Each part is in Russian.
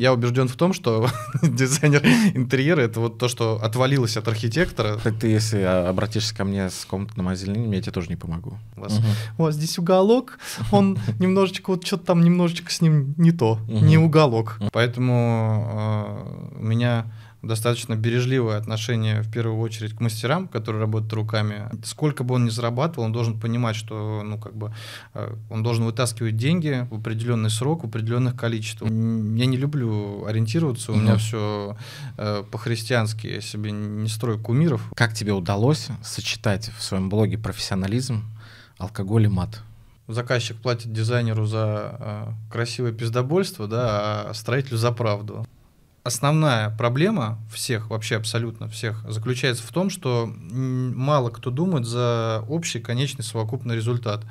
Я убежден в том, что дизайнер интерьера — это вот то, что отвалилось от архитектора. Так ты, если а, обратишься ко мне с комнатным озеленением, я тебе тоже не помогу. У вас, угу. у вас здесь уголок, он немножечко, вот что-то там немножечко с ним не то, угу. не уголок. Поэтому э, у меня достаточно бережливое отношение в первую очередь к мастерам, которые работают руками. Сколько бы он ни зарабатывал, он должен понимать, что ну, как бы, э, он должен вытаскивать деньги в определенный срок, в определенных количествах. Я не люблю ориентироваться, у mm-hmm. меня все э, по-христиански, я себе не строю кумиров. Как тебе удалось сочетать в своем блоге профессионализм, алкоголь и мат? Заказчик платит дизайнеру за э, красивое пиздобольство, да, а строителю за правду основная проблема всех, вообще абсолютно всех, заключается в том, что мало кто думает за общий конечный совокупный результат.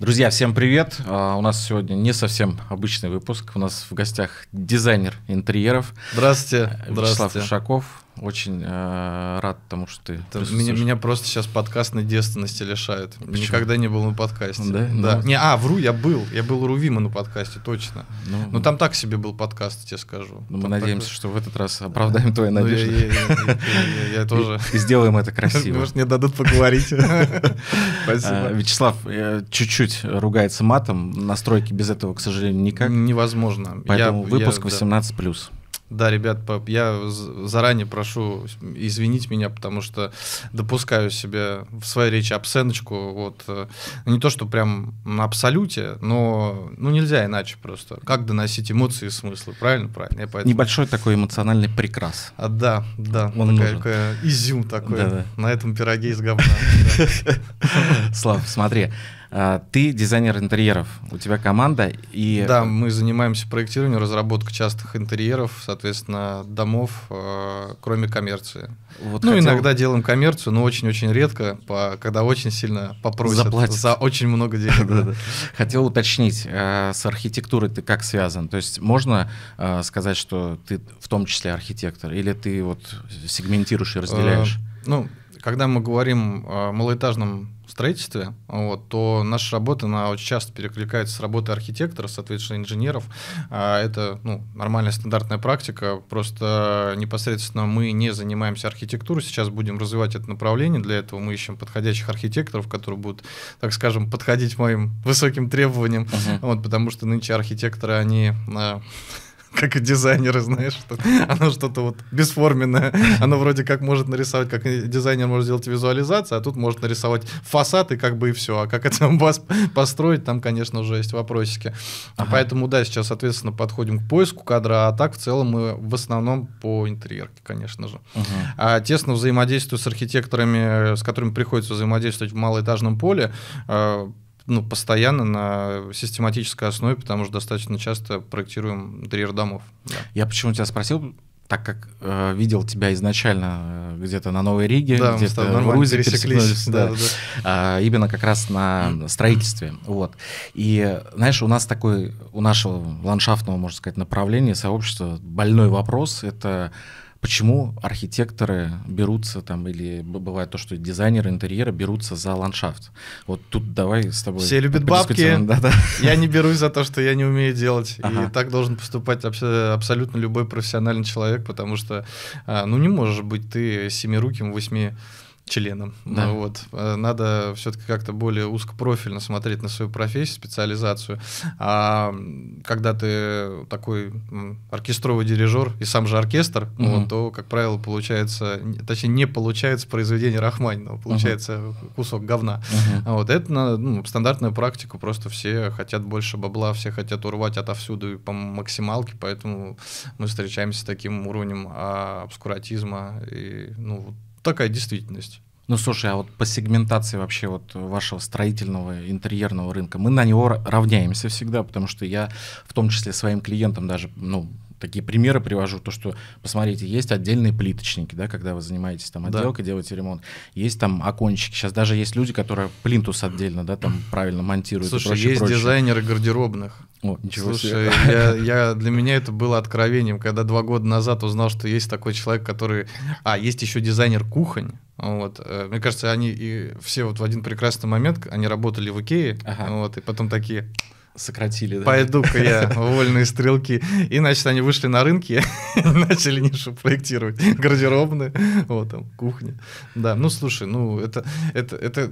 Друзья, всем привет! А, у нас сегодня не совсем обычный выпуск. У нас в гостях дизайнер интерьеров. Здравствуйте. Вячеслав здравствуйте. Ушаков. Очень э, рад тому, что ты. Это меня, меня просто сейчас подкаст на девственности лишает. Почему? Никогда не был на подкасте. Да? да. Ну. Не, а, вру, я был. Я был у Рувима на подкасте, точно. Ну, Но ну, там так себе был подкаст, тебе скажу. Ну, мы надеемся, такой... что в этот раз оправдаем твои ну, надежды. я, тоже. И, и сделаем это красиво. Может, мне дадут поговорить. Спасибо. Э, Вячеслав э, чуть-чуть ругается матом. Настройки без этого, к сожалению, никак. Невозможно. Поэтому выпуск 18 плюс. Да, ребят, я заранее прошу извинить меня, потому что допускаю себе в своей речи обсценочку. Вот. Э, не то, что прям на абсолюте, но ну, нельзя иначе просто. Как доносить эмоции и смыслы? Правильно? Правильно. Я поэтому... Небольшой такой эмоциональный прекрас. А, да, да. Он такая, нужен. изюм такой да, да. на этом пироге из говна. Слав, смотри. А, ты дизайнер интерьеров, у тебя команда и... Да, мы занимаемся проектированием, разработкой частых интерьеров, соответственно, домов, а, кроме коммерции. Вот ну, хотел... иногда делаем коммерцию, но очень-очень редко, по, когда очень сильно попросят. Заплатят. За очень много денег. Хотел уточнить, э, с архитектурой ты как связан? То есть можно э, сказать, что ты в том числе архитектор, или ты вот сегментируешь и разделяешь? Э, ну, когда мы говорим о малоэтажном строительстве, вот, то наша работа она очень часто перекликается с работой архитекторов, соответственно, инженеров. А, это ну, нормальная стандартная практика, просто непосредственно мы не занимаемся архитектурой, сейчас будем развивать это направление, для этого мы ищем подходящих архитекторов, которые будут, так скажем, подходить моим высоким требованиям, uh-huh. вот, потому что нынче архитекторы, они а, как дизайнеры, знаешь, что оно что-то вот бесформенное, оно вроде как может нарисовать, как дизайнер может сделать визуализацию, а тут может нарисовать фасад и как бы и все, а как это вас построить, там, конечно, уже есть вопросики. А ага. Поэтому, да, сейчас, соответственно, подходим к поиску кадра, а так в целом мы в основном по интерьерке, конечно же. Угу. А, тесно взаимодействую с архитекторами, с которыми приходится взаимодействовать в малоэтажном поле, а, ну, постоянно на систематической основе, потому что достаточно часто проектируем интерьер домов. Да. Я почему тебя спросил, так как э, видел тебя изначально э, где-то на Новой Риге, да, где-то в Грузии пересеклись, да, да. Да. А, именно как раз на строительстве, вот. И знаешь, у нас такой, у нашего ландшафтного, можно сказать, направления сообщества больной вопрос – это почему архитекторы берутся там, или бывает то, что дизайнеры интерьера берутся за ландшафт. Вот тут давай с тобой... Все любят бабки, да, да. я не берусь за то, что я не умею делать. Ага. И так должен поступать абсолютно любой профессиональный человек, потому что, а, ну, не можешь быть ты семируким, восьми членом. Да. Ну вот. Э, надо все-таки как-то более узкопрофильно смотреть на свою профессию, специализацию. А когда ты такой оркестровый дирижер и сам же оркестр, угу. вот, то, как правило, получается, точнее, не получается произведение Рахманинова, получается угу. кусок говна. Угу. Вот. Это ну, стандартная практика, просто все хотят больше бабла, все хотят урвать отовсюду по максималке, поэтому мы встречаемся с таким уровнем а, обскуратизма и ну, такая действительность. Ну, слушай, а вот по сегментации вообще вот вашего строительного интерьерного рынка, мы на него равняемся всегда, потому что я в том числе своим клиентам даже, ну, такие примеры привожу, то, что, посмотрите, есть отдельные плиточники, да, когда вы занимаетесь там отделкой, да. делаете ремонт, есть там окончики, сейчас даже есть люди, которые плинтус отдельно, да, там правильно монтируют Слушай, и прочее, есть прочее. дизайнеры гардеробных. О, ничего Слушай, себе. Я, я, для меня это было откровением, когда два года назад узнал, что есть такой человек, который... А, есть еще дизайнер кухонь, вот. Э, мне кажется, они и все вот в один прекрасный момент, они работали в Икее, ага. вот, и потом такие, сократили. Да? Пойду-ка я, вольные стрелки. И, значит, они вышли на рынки начали нишу проектировать. Гардеробные, вот там, кухня. Да, ну, слушай, ну, это, это, это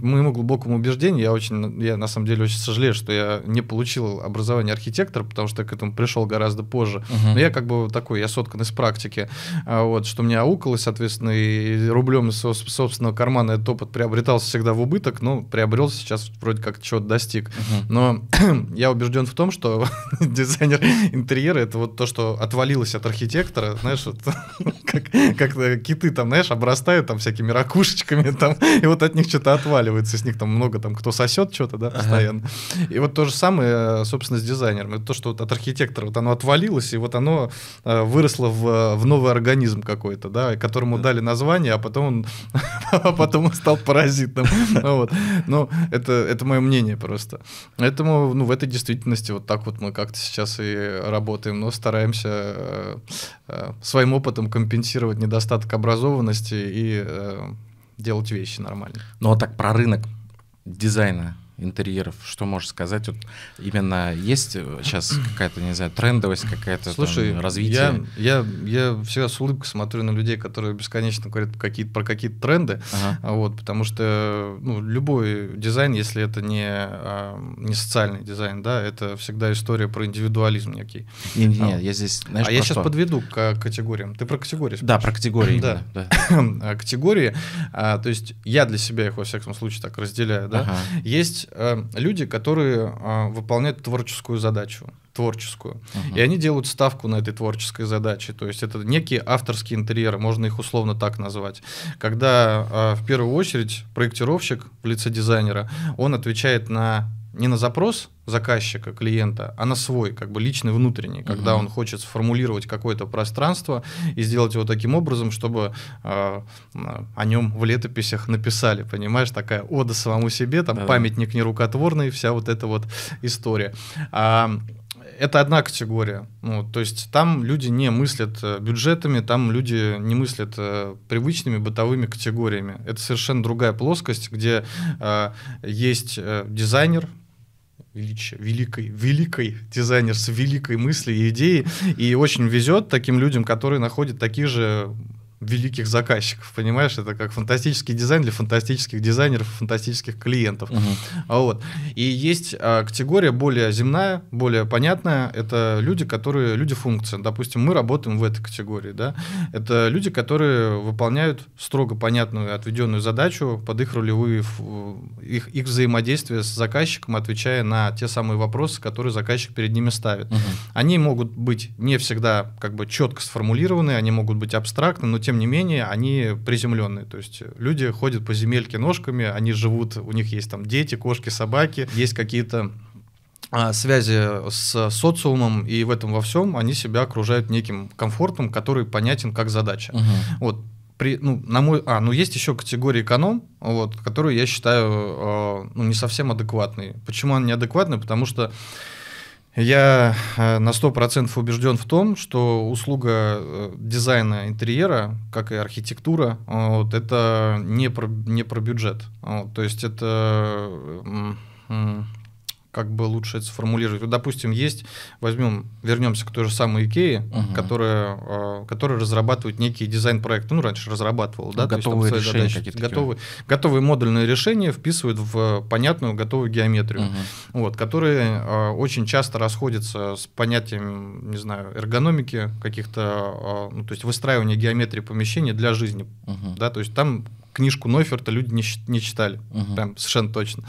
моему глубокому убеждению, я очень, я на самом деле очень сожалею, что я не получил образование архитектора, потому что я к этому пришел гораздо позже. Угу. Но я как бы такой, я соткан из практики, а вот, что мне аукалось, соответственно, и рублем из собственного кармана этот опыт приобретался всегда в убыток, но приобрел сейчас вроде как чего-то достиг. Угу. Но я убежден в том, что дизайнер интерьера это вот то, что отвалилось от архитектора, знаешь, вот, как, как э, киты там, знаешь, обрастают там всякими ракушечками, там, и вот от них что-то отваливается, с них там много там кто сосет что-то, да, постоянно. Ага. И вот то же самое, э, собственно, с дизайнером. Это то, что вот от архитектора вот оно отвалилось, и вот оно э, выросло в, в новый организм какой-то, да, которому дали название, а потом он, а потом он стал паразитом. Вот. Но ну, это, это мое мнение просто. Поэтому ну, в этой действительности вот так вот мы как-то сейчас и работаем, но стараемся э, э, своим опытом компенсировать недостаток образованности и э, делать вещи нормально. Ну а так про рынок дизайна интерьеров, что можешь сказать? Вот именно есть сейчас э, какая-то, не знаю, трендовость, какая-то Слушай, там, развитие? Я, я, я всегда с улыбкой смотрю на людей, которые бесконечно говорят какие про какие-то тренды, ага. вот, потому что ну, любой дизайн, если это не, а, не социальный дизайн, да, это всегда история про индивидуализм некий. Не, не, а, я здесь, знаешь, А я сейчас подведу к а, категориям. Ты про категории спрашиваешь? Да, про категории. Да. А, категории, а, то есть я для себя их, во всяком случае, так разделяю, да. Есть есть э, люди, которые э, выполняют творческую задачу творческую. Uh-huh. И они делают ставку на этой творческой задаче. То есть это некие авторские интерьеры, можно их условно так назвать. Когда э, в первую очередь проектировщик в лице дизайнера, он отвечает на не на запрос заказчика, клиента, а на свой, как бы личный внутренний, угу. когда он хочет сформулировать какое-то пространство и сделать его таким образом, чтобы э, о нем в летописях написали, понимаешь, такая ода самому себе, там да. памятник нерукотворный, вся вот эта вот история. А, это одна категория. Ну, то есть там люди не мыслят э, бюджетами, там люди не мыслят э, привычными бытовыми категориями. Это совершенно другая плоскость, где э, есть э, дизайнер, величия, великой, великой дизайнер с великой мыслью и идеей. И очень везет таким людям, которые находят таких же великих заказчиков, понимаешь? Это как фантастический дизайн для фантастических дизайнеров, фантастических клиентов. Угу. Вот. И есть а, категория более земная, более понятная. Это люди, которые люди функции. Допустим, мы работаем в этой категории, да? Это люди, которые выполняют строго понятную отведенную задачу под их ролевые их их взаимодействие с заказчиком, отвечая на те самые вопросы, которые заказчик перед ними ставит. Угу. Они могут быть не всегда как бы четко сформулированы, они могут быть абстрактны, но тем тем не менее, они приземленные. То есть люди ходят по земельке ножками, они живут, у них есть там дети, кошки, собаки, есть какие-то а, связи с социумом и в этом во всем они себя окружают неким комфортом, который понятен как задача. Угу. Вот при, ну, на мой, а, ну есть еще категория эконом, вот, которую я считаю э, ну, не совсем адекватной. Почему она неадекватная? Потому что я э, на 100% убежден в том, что услуга э, дизайна интерьера, как и архитектура, э, вот, это не про, не про бюджет. Вот, то есть это как бы лучше это сформулировать. Вот, допустим, есть, возьмем, вернемся к той же самой Икее, угу. которая, э, которая разрабатывает некий дизайн проект ну, раньше разрабатывал, да, готовые есть, решения задачи, готовые, готовые модульные решения вписывают в э, понятную готовую геометрию, угу. вот, которые э, очень часто расходятся с понятием, не знаю, эргономики каких-то, ну, то есть выстраивания геометрии помещения для жизни, угу. да, то есть там книжку Нойферта люди не, не читали. Угу. Прям совершенно точно.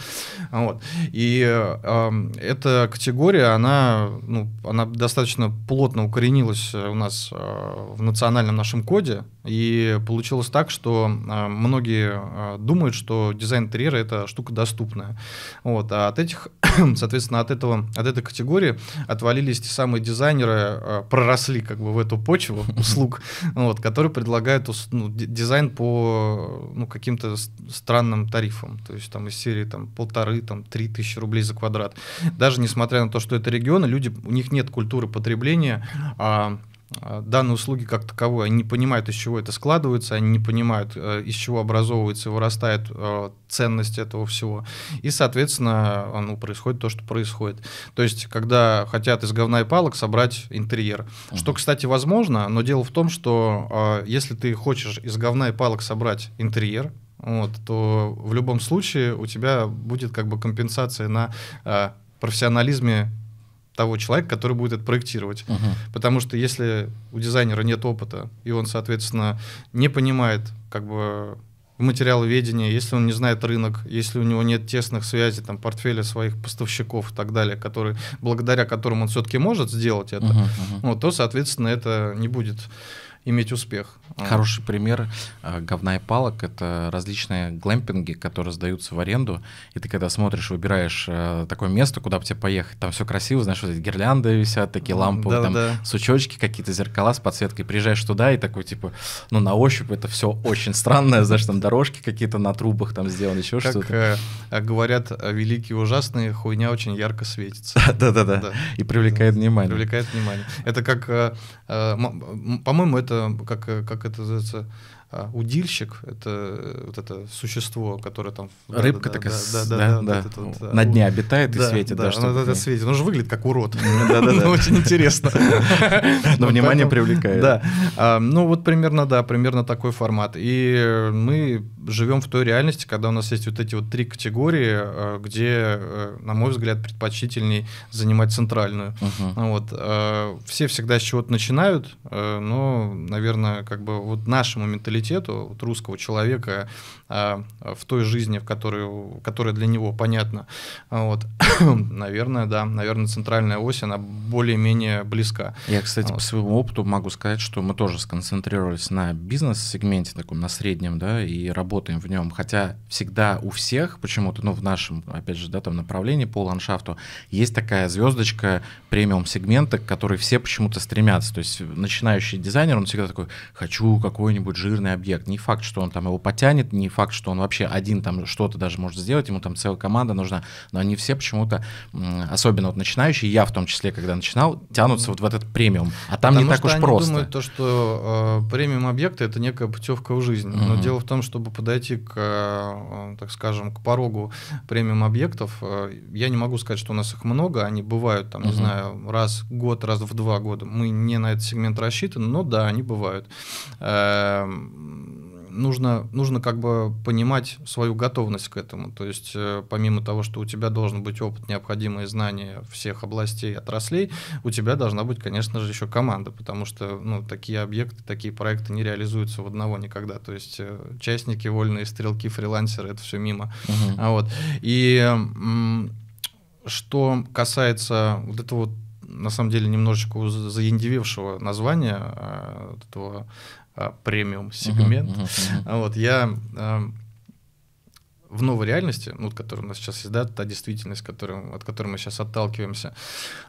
Вот. И э, эта категория, она, ну, она достаточно плотно укоренилась у нас э, в национальном нашем коде. И получилось так, что э, многие э, думают, что дизайн интерьера — это штука доступная. Вот. А от этих, соответственно, от, этого, от этой категории отвалились те самые дизайнеры, э, проросли как бы в эту почву услуг, вот, которые предлагают ну, дизайн по ну, каким-то странным тарифом. То есть там из серии там, полторы, там, три тысячи рублей за квадрат. Даже несмотря на то, что это регионы, люди, у них нет культуры потребления, а а, данные услуги как таковой, они не понимают, из чего это складывается, они не понимают, э, из чего образовывается и вырастает э, ценность этого всего. И, соответственно, ну, происходит то, что происходит. То есть, когда хотят из говна и палок собрать интерьер. Угу. Что, кстати, возможно, но дело в том, что а, если ты хочешь из говна и палок собрать интерьер, вот, то в любом случае у тебя будет как бы компенсация на а, профессионализме того человека, который будет это проектировать. Uh-huh. Потому что если у дизайнера нет опыта, и он, соответственно, не понимает как бы материалы ведения, если он не знает рынок, если у него нет тесных связей, там, портфеля своих поставщиков и так далее, которые, благодаря которым он все-таки может сделать это, uh-huh, uh-huh. Ну, то, соответственно, это не будет иметь успех. А. Хороший пример а, говна и палок — это различные глэмпинги, которые сдаются в аренду, и ты когда смотришь, выбираешь э, такое место, куда бы тебе поехать, там все красиво, знаешь, вот эти гирлянды висят, такие лампы, да, там да. сучочки, какие-то зеркала с подсветкой, приезжаешь туда и такой, типа, ну, на ощупь это все очень странное, знаешь, там дорожки какие-то на трубах там сделаны, еще что-то. Как э, а говорят э, великие ужасные, хуйня очень ярко светится. Да-да-да, и привлекает внимание. Привлекает внимание. Это как, по-моему, это как, э, как это называется, а, удильщик, это э, вот это существо, которое там... Рыбка да, такая, да, да, да, да, да, да, да, вот, да. Э, на дне обитает и да, светит. Да, да она ну, светит, он же выглядит как урод. Очень интересно. Но внимание привлекает. Да. А, ну вот примерно, да, примерно такой формат. И мы живем в той реальности, когда у нас есть вот эти вот три категории, э, где, на мой взгляд, предпочтительней занимать центральную. А вот. Все всегда с чего-то начинают, но, наверное, как бы вот нашему менталитету менталитету вот, русского человека а, в той жизни, в которую, которая для него понятна. Вот. наверное, да, наверное, центральная ось, она более-менее близка. Я, кстати, вот. по своему опыту могу сказать, что мы тоже сконцентрировались на бизнес-сегменте таком, на среднем, да, и работаем в нем, хотя всегда у всех почему-то, ну, в нашем, опять же, да, там направлении по ландшафту есть такая звездочка премиум-сегмента, к которой все почему-то стремятся. То есть начинающий дизайнер, он всегда такой, хочу какой-нибудь жирный объект. Не факт, что он там его потянет, не факт, что он вообще один там что-то даже может сделать, ему там целая команда нужна, но они все почему-то, особенно вот начинающие, я в том числе, когда начинал, тянутся вот в этот премиум, а там Потому не так уж просто. Думаю, то, что э, премиум объекта это некая путевка в жизнь, mm-hmm. но дело в том, чтобы подойти к, э, э, так скажем, к порогу премиум объектов, э, я не могу сказать, что у нас их много, они бывают там, mm-hmm. не знаю, раз в год, раз в два года, мы не на этот сегмент рассчитаны, но да, они бывают. Эм, нужно, нужно как бы понимать свою готовность к этому. То есть э, помимо того, что у тебя должен быть опыт, необходимые знания всех областей, отраслей, у тебя должна быть, конечно же, еще команда, потому что ну, такие объекты, такие проекты не реализуются в одного никогда. То есть э, частники, вольные стрелки, фрилансеры, это все мимо. Угу. А вот. И что касается вот этого вот на самом деле немножечко заиндивившего названия э, этого Э, премиум сегмент. Uh-huh, uh-huh, uh-huh. Вот я э, в новой реальности, ну, которая у нас сейчас есть, да, та действительность, которым, от которой мы сейчас отталкиваемся,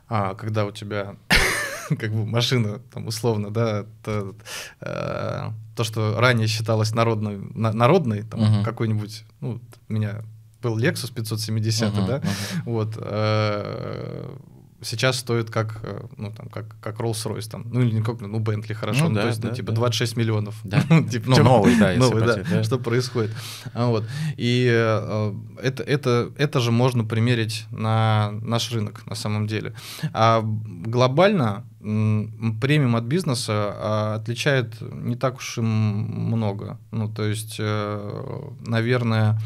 а, когда у тебя как бы машина, там, условно, да, то, э, то что ранее считалось народной, на, народной там, uh-huh. какой-нибудь, ну, у меня был Lexus 570, uh-huh, да, uh-huh. вот, э, сейчас стоит как, э, ну, там, как, как Rolls-Royce, там, ну, или не как, ну, Bentley, хорошо, ну, ну то есть, ну, да, типа, ну, типа, да. 26 миллионов. Да. типа, ну, новый, да, новый, да, что происходит. А, вот. И э, это, это, это же можно примерить на наш рынок, на самом деле. А глобально премиум от бизнеса а, отличает не так уж и много. Ну, то есть, э, наверное,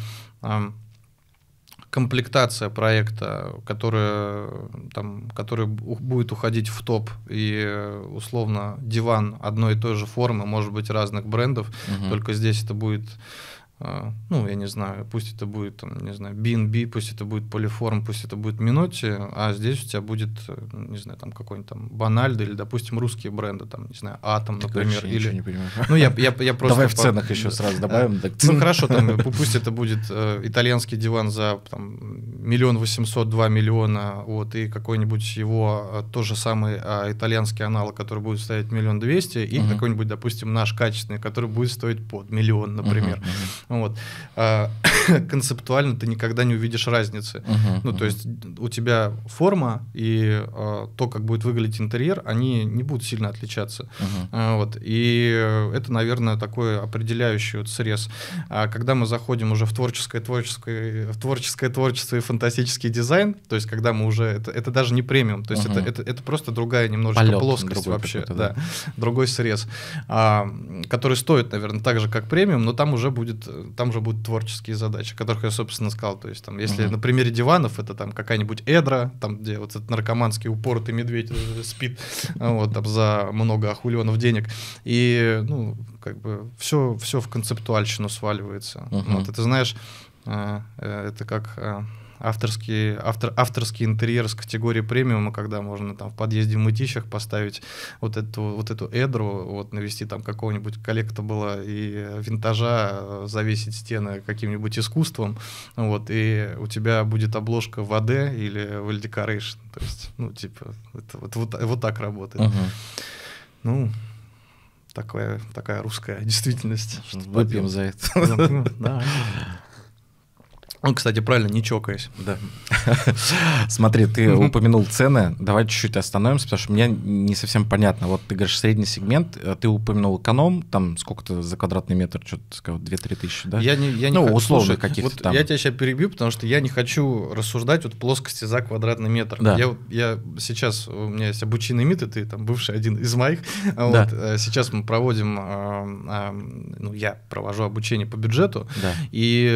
комплектация проекта, которая, там, который будет уходить в топ, и условно диван одной и той же формы, может быть, разных брендов, угу. только здесь это будет а, ну, я не знаю, пусть это будет, там, не знаю, BNB, пусть это будет Polyform, пусть это будет Minotti, а здесь у тебя будет, не знаю, там какой-нибудь там Банальда или, допустим, русские бренды, там, не знаю, Атом, так например. Или... не Ну, я, я, я просто... Давай в ценах еще сразу добавим. Так... Ну, хорошо, там, пусть это будет э, итальянский диван за там, миллион восемьсот, два миллиона, вот, и какой-нибудь его э, то же самый а, итальянский аналог, который будет стоить миллион двести, и какой-нибудь, допустим, наш качественный, который будет стоить под миллион, например. Ну вот. А, концептуально ты никогда не увидишь разницы. Uh-huh, ну, uh-huh. то есть у тебя форма и а, то, как будет выглядеть интерьер, они не будут сильно отличаться. Uh-huh. А, вот. И это, наверное, такой определяющий вот срез. А когда мы заходим уже в творческое, творческое, в творческое творчество и фантастический дизайн, то есть когда мы уже... Это, это даже не премиум, то есть uh-huh. это, это, это просто другая немножечко Полет плоскость вообще. Да. да, другой срез, а, который стоит, наверное, так же, как премиум, но там уже будет там же будут творческие задачи, о которых я, собственно, сказал. То есть, там, если угу. на примере диванов, это там какая-нибудь эдра, там, где вот этот наркоманский упоротый медведь спит вот, там, за много охуленов денег. И, ну, как бы все, все в концептуальщину сваливается. Угу. Вот, и ты знаешь, э, э, это как э, авторский автор, авторский интерьер с категории премиума, когда можно там в подъезде в мытищах поставить вот эту, вот эту эдру, вот навести там какого-нибудь коллекта было и винтажа, э, завесить стены каким-нибудь искусством, вот, и у тебя будет обложка в АД или в Эльдекорейшн, то есть, ну, типа, это, вот, вот, вот так работает. Угу. Ну, такая, такая русская действительность. Выпьем за это. Да. Он, кстати, правильно, не чокаясь. Да. Смотри, ты упомянул цены. Давай чуть-чуть остановимся, потому что мне не совсем понятно. Вот ты говоришь средний сегмент, а ты упомянул эконом, там сколько-то за квадратный метр, что-то сказал, 2-3 тысячи, да? Я не, я не ну, хочу. условно каких-то вот там. Я тебя сейчас перебью, потому что я не хочу рассуждать вот плоскости за квадратный метр. Да. Я, я сейчас, у меня есть обученный МИД, и ты там бывший один из моих. Да. Э, сейчас мы проводим, э, э, ну, я провожу обучение по бюджету, да. и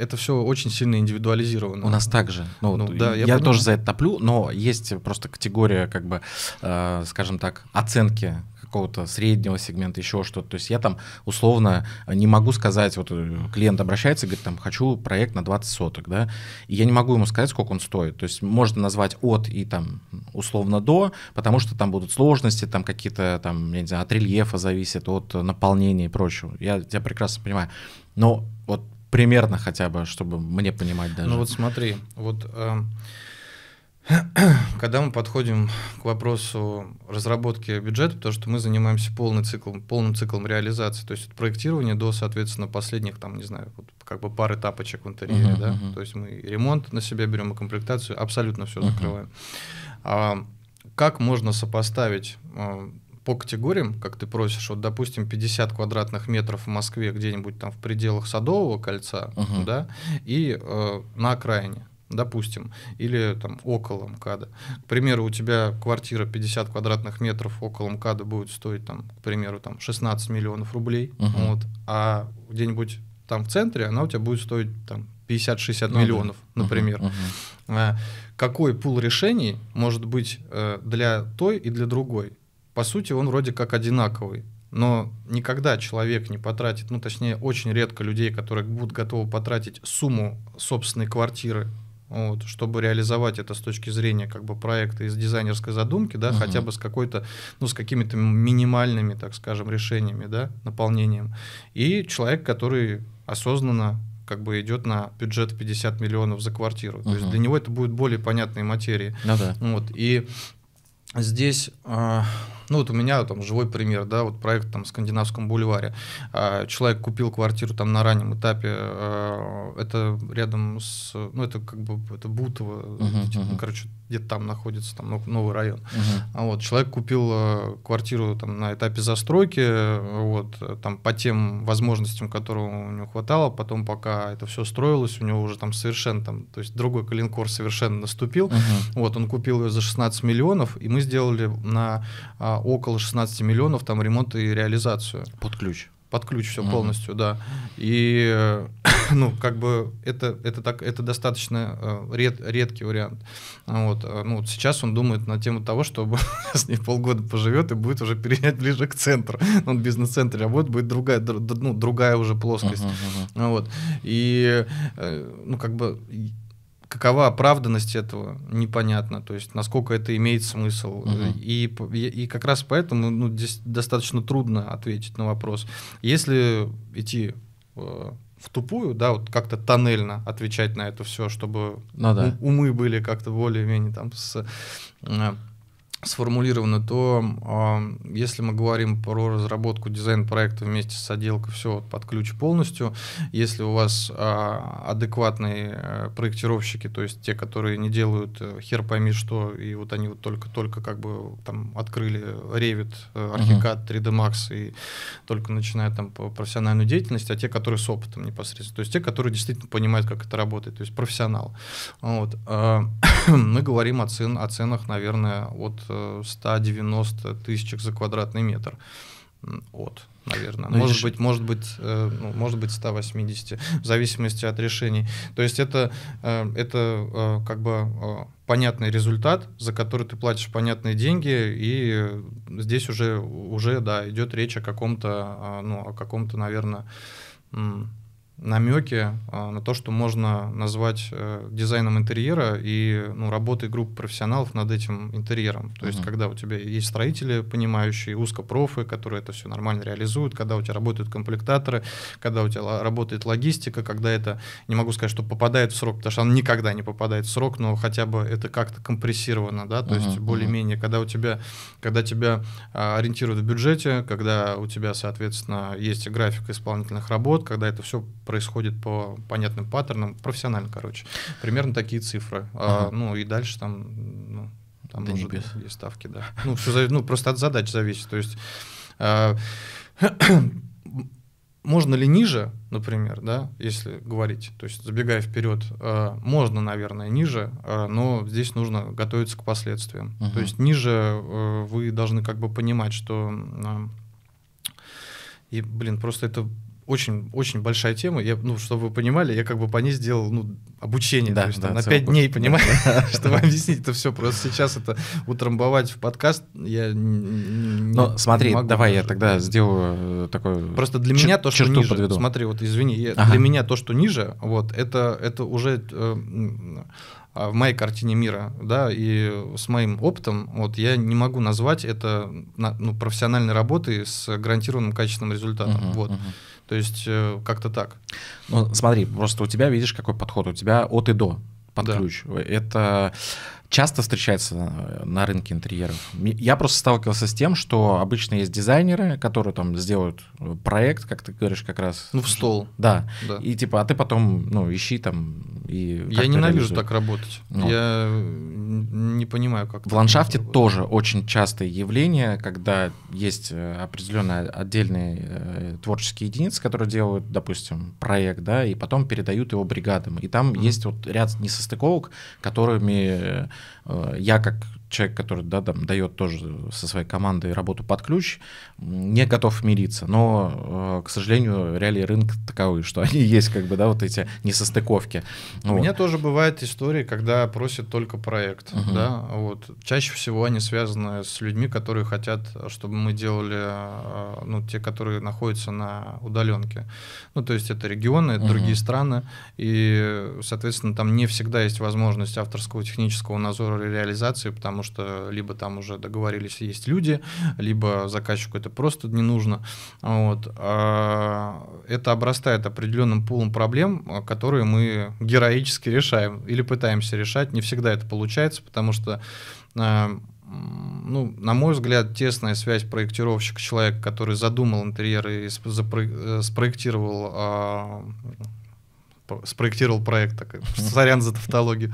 это все очень сильно индивидуализировано. У нас также. Ну, ну, да, я я тоже за это топлю, но есть просто категория, как бы, э, скажем так, оценки какого-то среднего сегмента, еще что-то. То есть я там условно не могу сказать, вот э, клиент обращается и говорит, там, хочу проект на 20 соток, да, и я не могу ему сказать, сколько он стоит. То есть можно назвать от и там условно до, потому что там будут сложности, там какие-то там, я не знаю, от рельефа зависит, от наполнения и прочего. Я тебя прекрасно понимаю. Но примерно хотя бы, чтобы мне понимать даже. Ну вот смотри, вот эм, когда мы подходим к вопросу разработки бюджета, потому что мы занимаемся полным циклом, полным циклом реализации, то есть от проектирования до, соответственно, последних, там, не знаю, вот, как бы пары тапочек в интерьере, uh-huh, да, uh-huh. то есть мы ремонт на себя берем и комплектацию, абсолютно все uh-huh. закрываем. А, как можно сопоставить э, по категориям, как ты просишь, вот, допустим, 50 квадратных метров в Москве где-нибудь там в пределах Садового кольца, угу. да, и э, на окраине, допустим, или там около МКАДа. К примеру, у тебя квартира 50 квадратных метров около МКАДа будет стоить, там, к примеру, там 16 миллионов рублей, угу. вот, а где-нибудь там в центре она у тебя будет стоить там 50-60 ну, миллионов, да. например. Uh-huh, uh Какой пул решений может быть э, для той и для другой? по сути, он вроде как одинаковый. Но никогда человек не потратит, ну точнее, очень редко людей, которые будут готовы потратить сумму собственной квартиры, вот, чтобы реализовать это с точки зрения как бы проекта из дизайнерской задумки, да, угу. хотя бы с какой-то, ну с какими-то минимальными, так скажем, решениями, да, наполнением. И человек, который осознанно как бы идет на бюджет 50 миллионов за квартиру. Угу. То есть для него это будет более понятные материи. Ну, да. вот, и здесь, а, ну вот у меня там живой пример, да, вот проект там в Скандинавском бульваре. А, человек купил квартиру там на раннем этапе, а, это рядом с, ну это как бы, это Бутово, uh-huh, типа, uh-huh. короче, где-то там находится там новый район. Uh-huh. А вот человек купил а, квартиру там на этапе застройки, вот там по тем возможностям, которые у него хватало, потом пока это все строилось, у него уже там совершенно там, то есть другой калинкор совершенно наступил. Uh-huh. Вот он купил ее за 16 миллионов, и мы сделали на около 16 миллионов там ремонт и реализацию. Под ключ. Под ключ все угу. полностью, да. И э, ну как бы это это так это достаточно э, ред, редкий вариант. Вот, э, ну вот сейчас он думает на тему того, чтобы с ней полгода поживет и будет уже перенять ближе к центру. Он ну, в бизнес-центре работает, будет другая ну другая уже плоскость. Угу, угу. Вот и ну как бы какова оправданность этого, непонятно, то есть насколько это имеет смысл. Угу. И, и как раз поэтому ну, здесь достаточно трудно ответить на вопрос. Если идти э, в тупую, да, вот как-то тоннельно отвечать на это все, чтобы ну, да. умы были как-то более-менее там с... Э, сформулировано, то э, если мы говорим про разработку дизайн-проекта вместе с отделкой, все под ключ полностью, если у вас э, адекватные э, проектировщики, то есть те, которые не делают э, хер пойми что, и вот они вот только-только как бы там открыли Revit, Archicad, э, 3D Max и только начинают там профессиональную деятельность, а те, которые с опытом непосредственно, то есть те, которые действительно понимают, как это работает, то есть профессионал. Вот. А, мы говорим о, цен, о ценах, наверное, от 190 тысячах за квадратный метр от, наверное. Ну, может, быть, может быть, э, ну, может быть, 180, в зависимости от решений. То есть это, э, это э, как бы понятный результат, за который ты платишь понятные деньги, и здесь уже, уже да, идет речь о каком-то, ну, о каком-то, наверное, намеки а, на то, что можно назвать э, дизайном интерьера и ну, работой группы профессионалов над этим интерьером. То есть, когда у тебя есть строители, понимающие, узкопрофы, которые это все нормально реализуют, когда у тебя работают комплектаторы, когда у тебя работает логистика, когда это, не могу сказать, что попадает в срок, потому что он никогда не попадает в срок, но хотя бы это как-то компрессировано, да, то есть более-менее, когда у тебя, когда тебя а, ориентируют в бюджете, когда у тебя, соответственно, есть график исполнительных работ, когда это все происходит по понятным паттернам, профессионально, короче. Примерно такие цифры. А, ага. А, ну и дальше там, ну, там До уже есть ставки, да. Ну, все, завис... ну, просто от задач зависит. То есть а... можно ли ниже, например, да, если говорить, то есть забегая вперед, э, а, можно, наверное, ниже, э, но здесь нужно готовиться к последствиям. Uh-huh. То есть ниже э, вы должны как бы понимать, что э, и, блин, просто это очень, очень большая тема. Я, ну, чтобы вы понимали, я как бы по ней сделал ну, обучение. Да, то есть, да, там, на 5 дней, понимаете, чтобы объяснить это все. Просто сейчас это утрамбовать в подкаст я Но смотри, давай я тогда сделаю э, такое... Просто для меня то, что ниже... Смотри, вот извини, для меня то, что ниже, вот, это, это уже э, а, в моей картине мира, да, и с моим опытом, вот, я не могу назвать это ну, профессиональной работой с гарантированным качественным результатом, uh-huh, вот. Uh-huh. То есть э, как-то так. Ну, смотри, просто у тебя, видишь, какой подход. У тебя от и до под да. ключ. Это часто встречается на, на рынке интерьеров. Я просто сталкивался с тем, что обычно есть дизайнеры, которые там сделают э, проект, как ты говоришь, как раз. Ну, в стол. Да. да. И типа, а ты потом, ну, ищи там и я ненавижу так работать. Ну. Я не понимаю, как. В ландшафте тоже очень частое явление, когда есть э, определенные отдельные э, творческие единицы, которые делают, допустим, проект, да, и потом передают его бригадам. И там mm-hmm. есть вот ряд несостыковок, которыми э, я как человек, который да, там, дает тоже со своей командой работу под ключ, не готов мириться. Но, э, к сожалению, реалии рынка таковы, что они есть, как бы, да, вот эти несостыковки. У вот. меня тоже бывают истории, когда просят только проект, угу. да, вот. Чаще всего они связаны с людьми, которые хотят, чтобы мы делали, э, ну, те, которые находятся на удаленке. Ну, то есть это регионы, это угу. другие страны, и, соответственно, там не всегда есть возможность авторского технического надзора и реализации, потому потому что либо там уже договорились, есть люди, либо заказчику это просто не нужно. Вот. А, это обрастает определенным пулом проблем, которые мы героически решаем или пытаемся решать. Не всегда это получается, потому что а, ну, на мой взгляд, тесная связь проектировщика, человека, который задумал интерьер и спро- э, спроектировал а, спроектировал проект, так, сорян за тавтологию,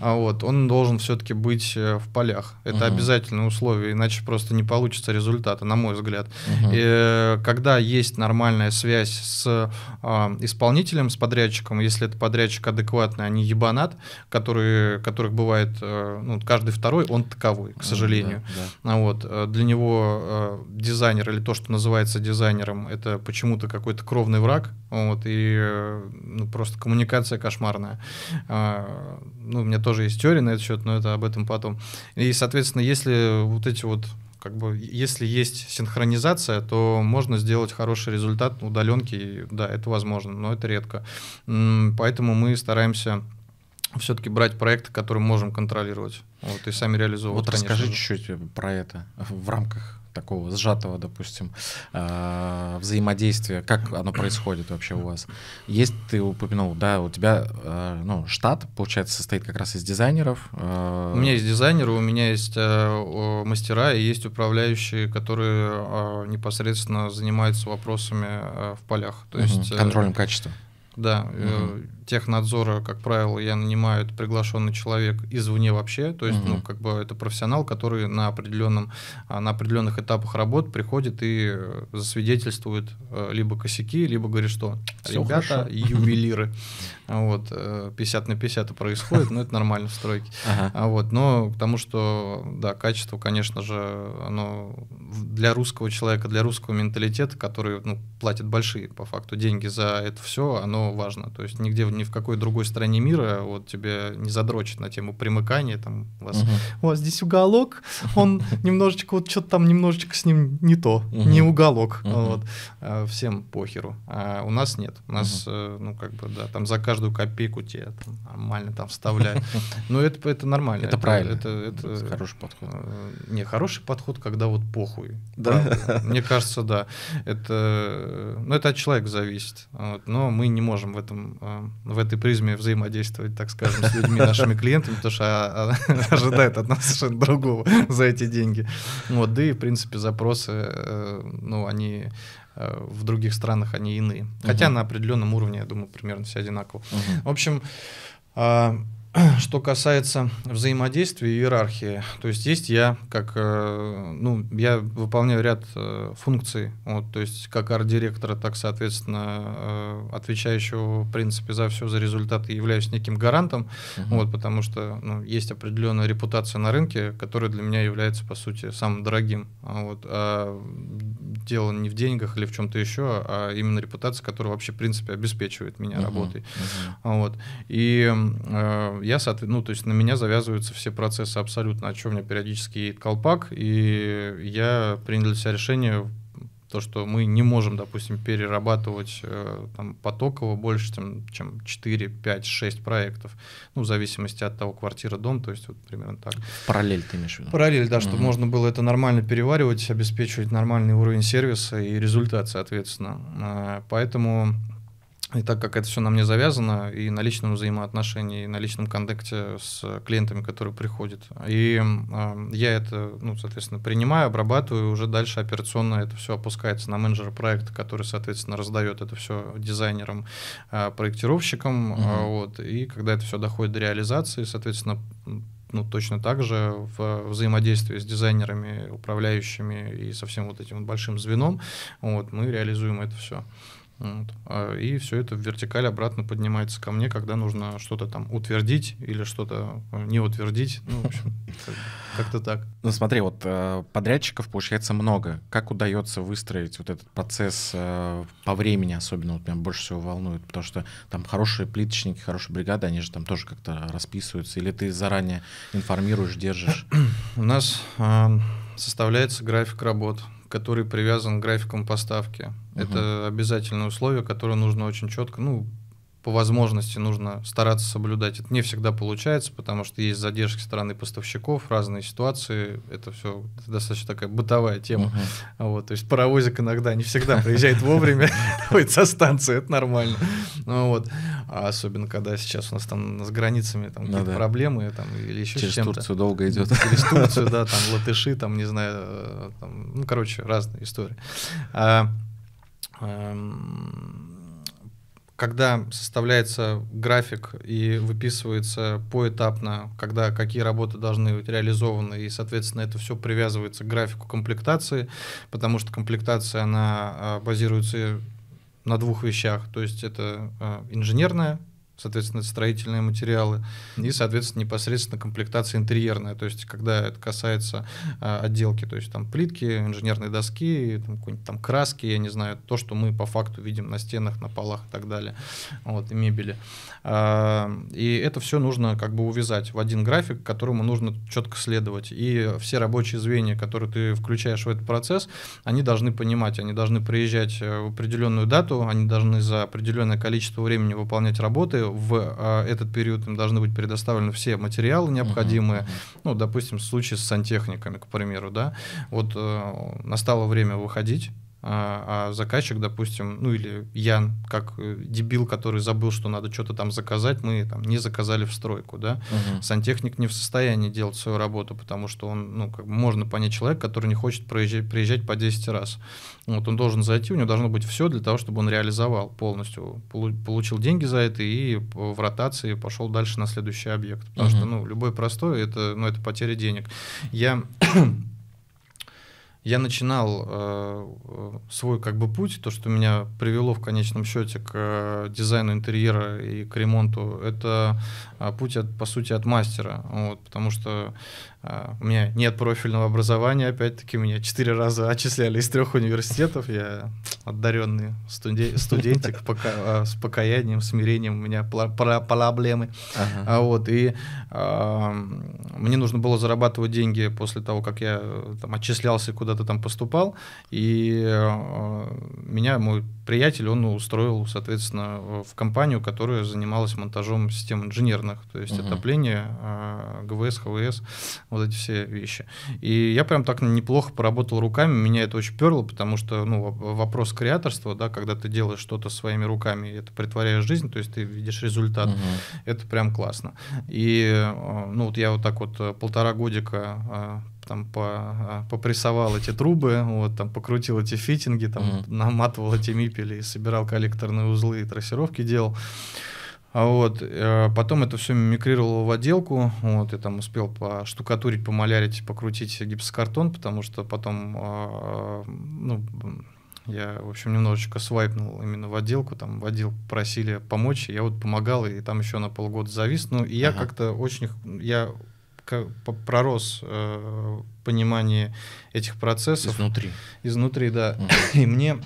а вот, он должен все-таки быть э, в полях. Это угу. обязательное условие, иначе просто не получится результата, на мой взгляд. Угу. И, э, когда есть нормальная связь с э, исполнителем, с подрядчиком, если это подрядчик адекватный, а не ебанат, который, которых бывает э, ну, каждый второй, он таковой, к сожалению. Да, да. А вот, э, для него э, дизайнер или то, что называется дизайнером, это почему-то какой-то кровный враг, вот, и ну, просто просто коммуникация кошмарная. А, ну, у меня тоже есть теория на этот счет, но это об этом потом. И, соответственно, если вот эти вот как бы, если есть синхронизация, то можно сделать хороший результат удаленки, да, это возможно, но это редко. Поэтому мы стараемся все-таки брать проекты, которые можем контролировать, вот, и сами реализовывать. Вот расскажи чуть-чуть э, про это в рамках такого сжатого, допустим, э, взаимодействия, как оно происходит вообще у вас? Есть, ты упомянул, да, у тебя э, ну, штат, получается, состоит как раз из дизайнеров. Э, у меня есть дизайнеры, у меня есть мастера и есть управляющие, которые непосредственно занимаются вопросами в полях. То угу. есть, Контролем качества. Да, угу технадзора, как правило, я нанимаю, это приглашенный человек извне вообще, то есть, угу. ну, как бы это профессионал, который на, определенном, а, на определенных этапах работ приходит и э, засвидетельствует э, либо косяки, либо говорит, что Все ребята хорошо. ювелиры. Вот, 50 э, на 50 это происходит, но это нормально в стройке. А вот, но к тому, что, да, качество, конечно же, оно для русского человека, для русского менталитета, который, ну, платит большие, по факту, деньги за это все, оно важно. То есть нигде в ни в какой другой стране мира вот тебе не задрочат на тему примыкания, там у вас, угу. у вас здесь уголок, он немножечко, вот что-то там немножечко с ним не то, угу. не уголок, угу. вот, а, всем похеру, а у нас нет, у нас, угу. ну, как бы, да, там за каждую копейку тебе там, нормально там вставляют, но это, это нормально. Это, это правильно. Это, это, это хороший подход. Э, не, хороший подход, когда вот похуй. Да. Мне кажется, да. Это, ну, это от человека зависит. Вот. Но мы не можем в этом в этой призме взаимодействовать, так скажем, с людьми, нашими клиентами, потому что а, а, ожидает от нас совершенно другого за эти деньги. Вот, да и, в принципе, запросы, э, ну, они э, в других странах они иные. Хотя на определенном уровне, я думаю, примерно все одинаково. В общем, а, что касается взаимодействия и иерархии, то есть есть я, как, э, ну, я выполняю ряд э, функций, вот, то есть как арт-директора, так, соответственно, э, отвечающего, в принципе, за все, за результаты, являюсь неким гарантом, uh-huh. вот, потому что, ну, есть определенная репутация на рынке, которая для меня является, по сути, самым дорогим, а вот, а дело не в деньгах или в чем-то еще, а именно репутация, которая вообще, в принципе, обеспечивает меня uh-huh. работой, uh-huh. вот, и я, ну, то есть на меня завязываются все процессы абсолютно, о чем у меня периодически едет колпак, и я принял для себя решение то, что мы не можем, допустим, перерабатывать э, там, потоково больше, чем, чем 4, 5, 6 проектов, ну, в зависимости от того, квартира, дом, то есть вот примерно так. Параллель ты имеешь в виду? Параллель, да, угу. чтобы можно было это нормально переваривать, обеспечивать нормальный уровень сервиса и результат, соответственно. Э, поэтому и так как это все на мне завязано, и на личном взаимоотношении, и на личном контакте с клиентами, которые приходят. И э, я это, ну, соответственно, принимаю, обрабатываю, и уже дальше операционно это все опускается на менеджера проекта, который, соответственно, раздает это все дизайнерам, э, проектировщикам. Угу. Э, вот, и когда это все доходит до реализации, соответственно, ну, точно так же в взаимодействии с дизайнерами, управляющими и со всем вот этим большим звеном, вот, мы реализуем это все. Вот. А, и все это в вертикаль обратно поднимается ко мне, когда нужно что-то там утвердить или что-то э, не утвердить. Ну, в общем, как-то так. Ну, смотри, вот э, подрядчиков получается много. Как удается выстроить вот этот процесс э, по времени, особенно вот меня больше всего волнует, потому что там хорошие плиточники, хорошие бригады, они же там тоже как-то расписываются. Или ты заранее информируешь, держишь? У нас составляется график работ, который привязан к графикам поставки. Это обязательное условие, которое нужно очень четко, ну, по возможности нужно стараться соблюдать. Это не всегда получается, потому что есть задержки стороны поставщиков, разные ситуации. Это все достаточно такая бытовая тема. Uh-huh. Вот, то есть паровозик иногда не всегда приезжает вовремя со станции, это нормально. Ну, вот. а особенно, когда сейчас у нас там с границами там, ну какие-то проблемы там, или еще Через чем-то. Турцию долго идет. Через Турцию, да, там латыши, там, не знаю, э, там, ну, короче, разные истории. А, Эм, когда составляется график и выписывается поэтапно, когда какие работы должны быть реализованы, и, соответственно, это все привязывается к графику комплектации, потому что комплектация, она а, базируется на двух вещах, то есть это а, инженерная соответственно, строительные материалы, и, соответственно, непосредственно комплектация интерьерная, то есть когда это касается э, отделки, то есть там плитки, инженерные доски, там, какой-нибудь там краски, я не знаю, то, что мы по факту видим на стенах, на полах и так далее, вот, и мебели. Э, и это все нужно как бы увязать в один график, которому нужно четко следовать, и все рабочие звенья, которые ты включаешь в этот процесс, они должны понимать, они должны приезжать э, в определенную дату, они должны за определенное количество времени выполнять работы, в а, этот период им должны быть предоставлены все материалы необходимые. Mm-hmm. Ну, допустим, в случае с сантехниками, к примеру, да. Вот э, настало время выходить а, а заказчик, допустим, ну или я как э, дебил, который забыл, что надо что-то там заказать, мы там не заказали в стройку, да. Угу. Сантехник не в состоянии делать свою работу, потому что он, ну, как бы можно понять человека, который не хочет проезжать, приезжать по 10 раз. Вот он должен зайти, у него должно быть все для того, чтобы он реализовал полностью, получил деньги за это и в ротации пошел дальше на следующий объект. Потому угу. что, ну, любой простой, это, ну, это потеря денег. Я я начинал э, свой как бы путь, то, что меня привело в конечном счете к э, дизайну интерьера и к ремонту, это э, путь, от, по сути, от мастера, вот, потому что а, у меня нет профильного образования, опять-таки, меня четыре раза отчисляли из трех университетов. Я отдаренный студен- студентик пока, а, с покаянием, смирением, у меня проблемы. Ага. А вот, и а, мне нужно было зарабатывать деньги после того, как я там, отчислялся и куда-то там поступал. И а, меня мой приятель, он устроил, соответственно, в компанию, которая занималась монтажом систем инженерных, то есть ага. отопление, а, ГВС, ХВС вот эти все вещи. И я прям так неплохо поработал руками, меня это очень перло, потому что, ну, вопрос креаторства, да, когда ты делаешь что-то своими руками, это притворяешь жизнь, то есть ты видишь результат, угу. это прям классно. И, э, ну, вот я вот так вот э, полтора годика э, там по, попрессовал эти трубы, вот, там покрутил эти фитинги, там mm наматывал эти мипели, собирал коллекторные узлы и трассировки делал. А вот. Э, потом это все мигрировало в отделку. Вот. Я там успел поштукатурить, помалярить, покрутить гипсокартон, потому что потом а, ну, я, в общем, немножечко свайпнул именно в отделку, там в отдел просили помочь, я вот помогал, и там еще на полгода завис. Ну, и я ага. как-то очень, я пророс э, понимание этих процессов. Изнутри. Изнутри, да. Угу. И мне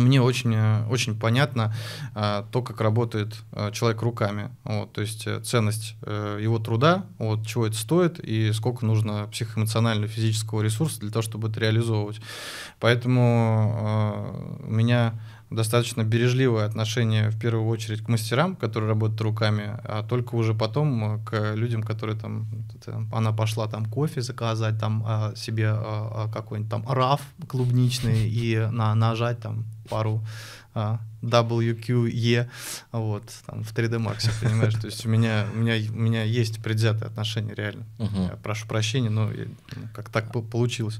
мне очень, э, очень понятно а, то, как работает а, человек руками. Вот, то есть ценность а, его труда, вот, чего это стоит и сколько нужно психоэмоционального физического ресурса для того, чтобы это реализовывать. Поэтому а, у меня достаточно бережливое отношение в первую очередь к мастерам, которые работают руками, а только уже потом э, к людям, которые там, э, она пошла там кофе заказать, там а, себе а, а, какой-нибудь там раф клубничный и на, нажать там пару WQE вот, там, в 3D Max, понимаешь? То есть у меня, у меня, у меня есть предвзятые отношения, реально. Угу. Я прошу прощения, но я, ну, как так получилось.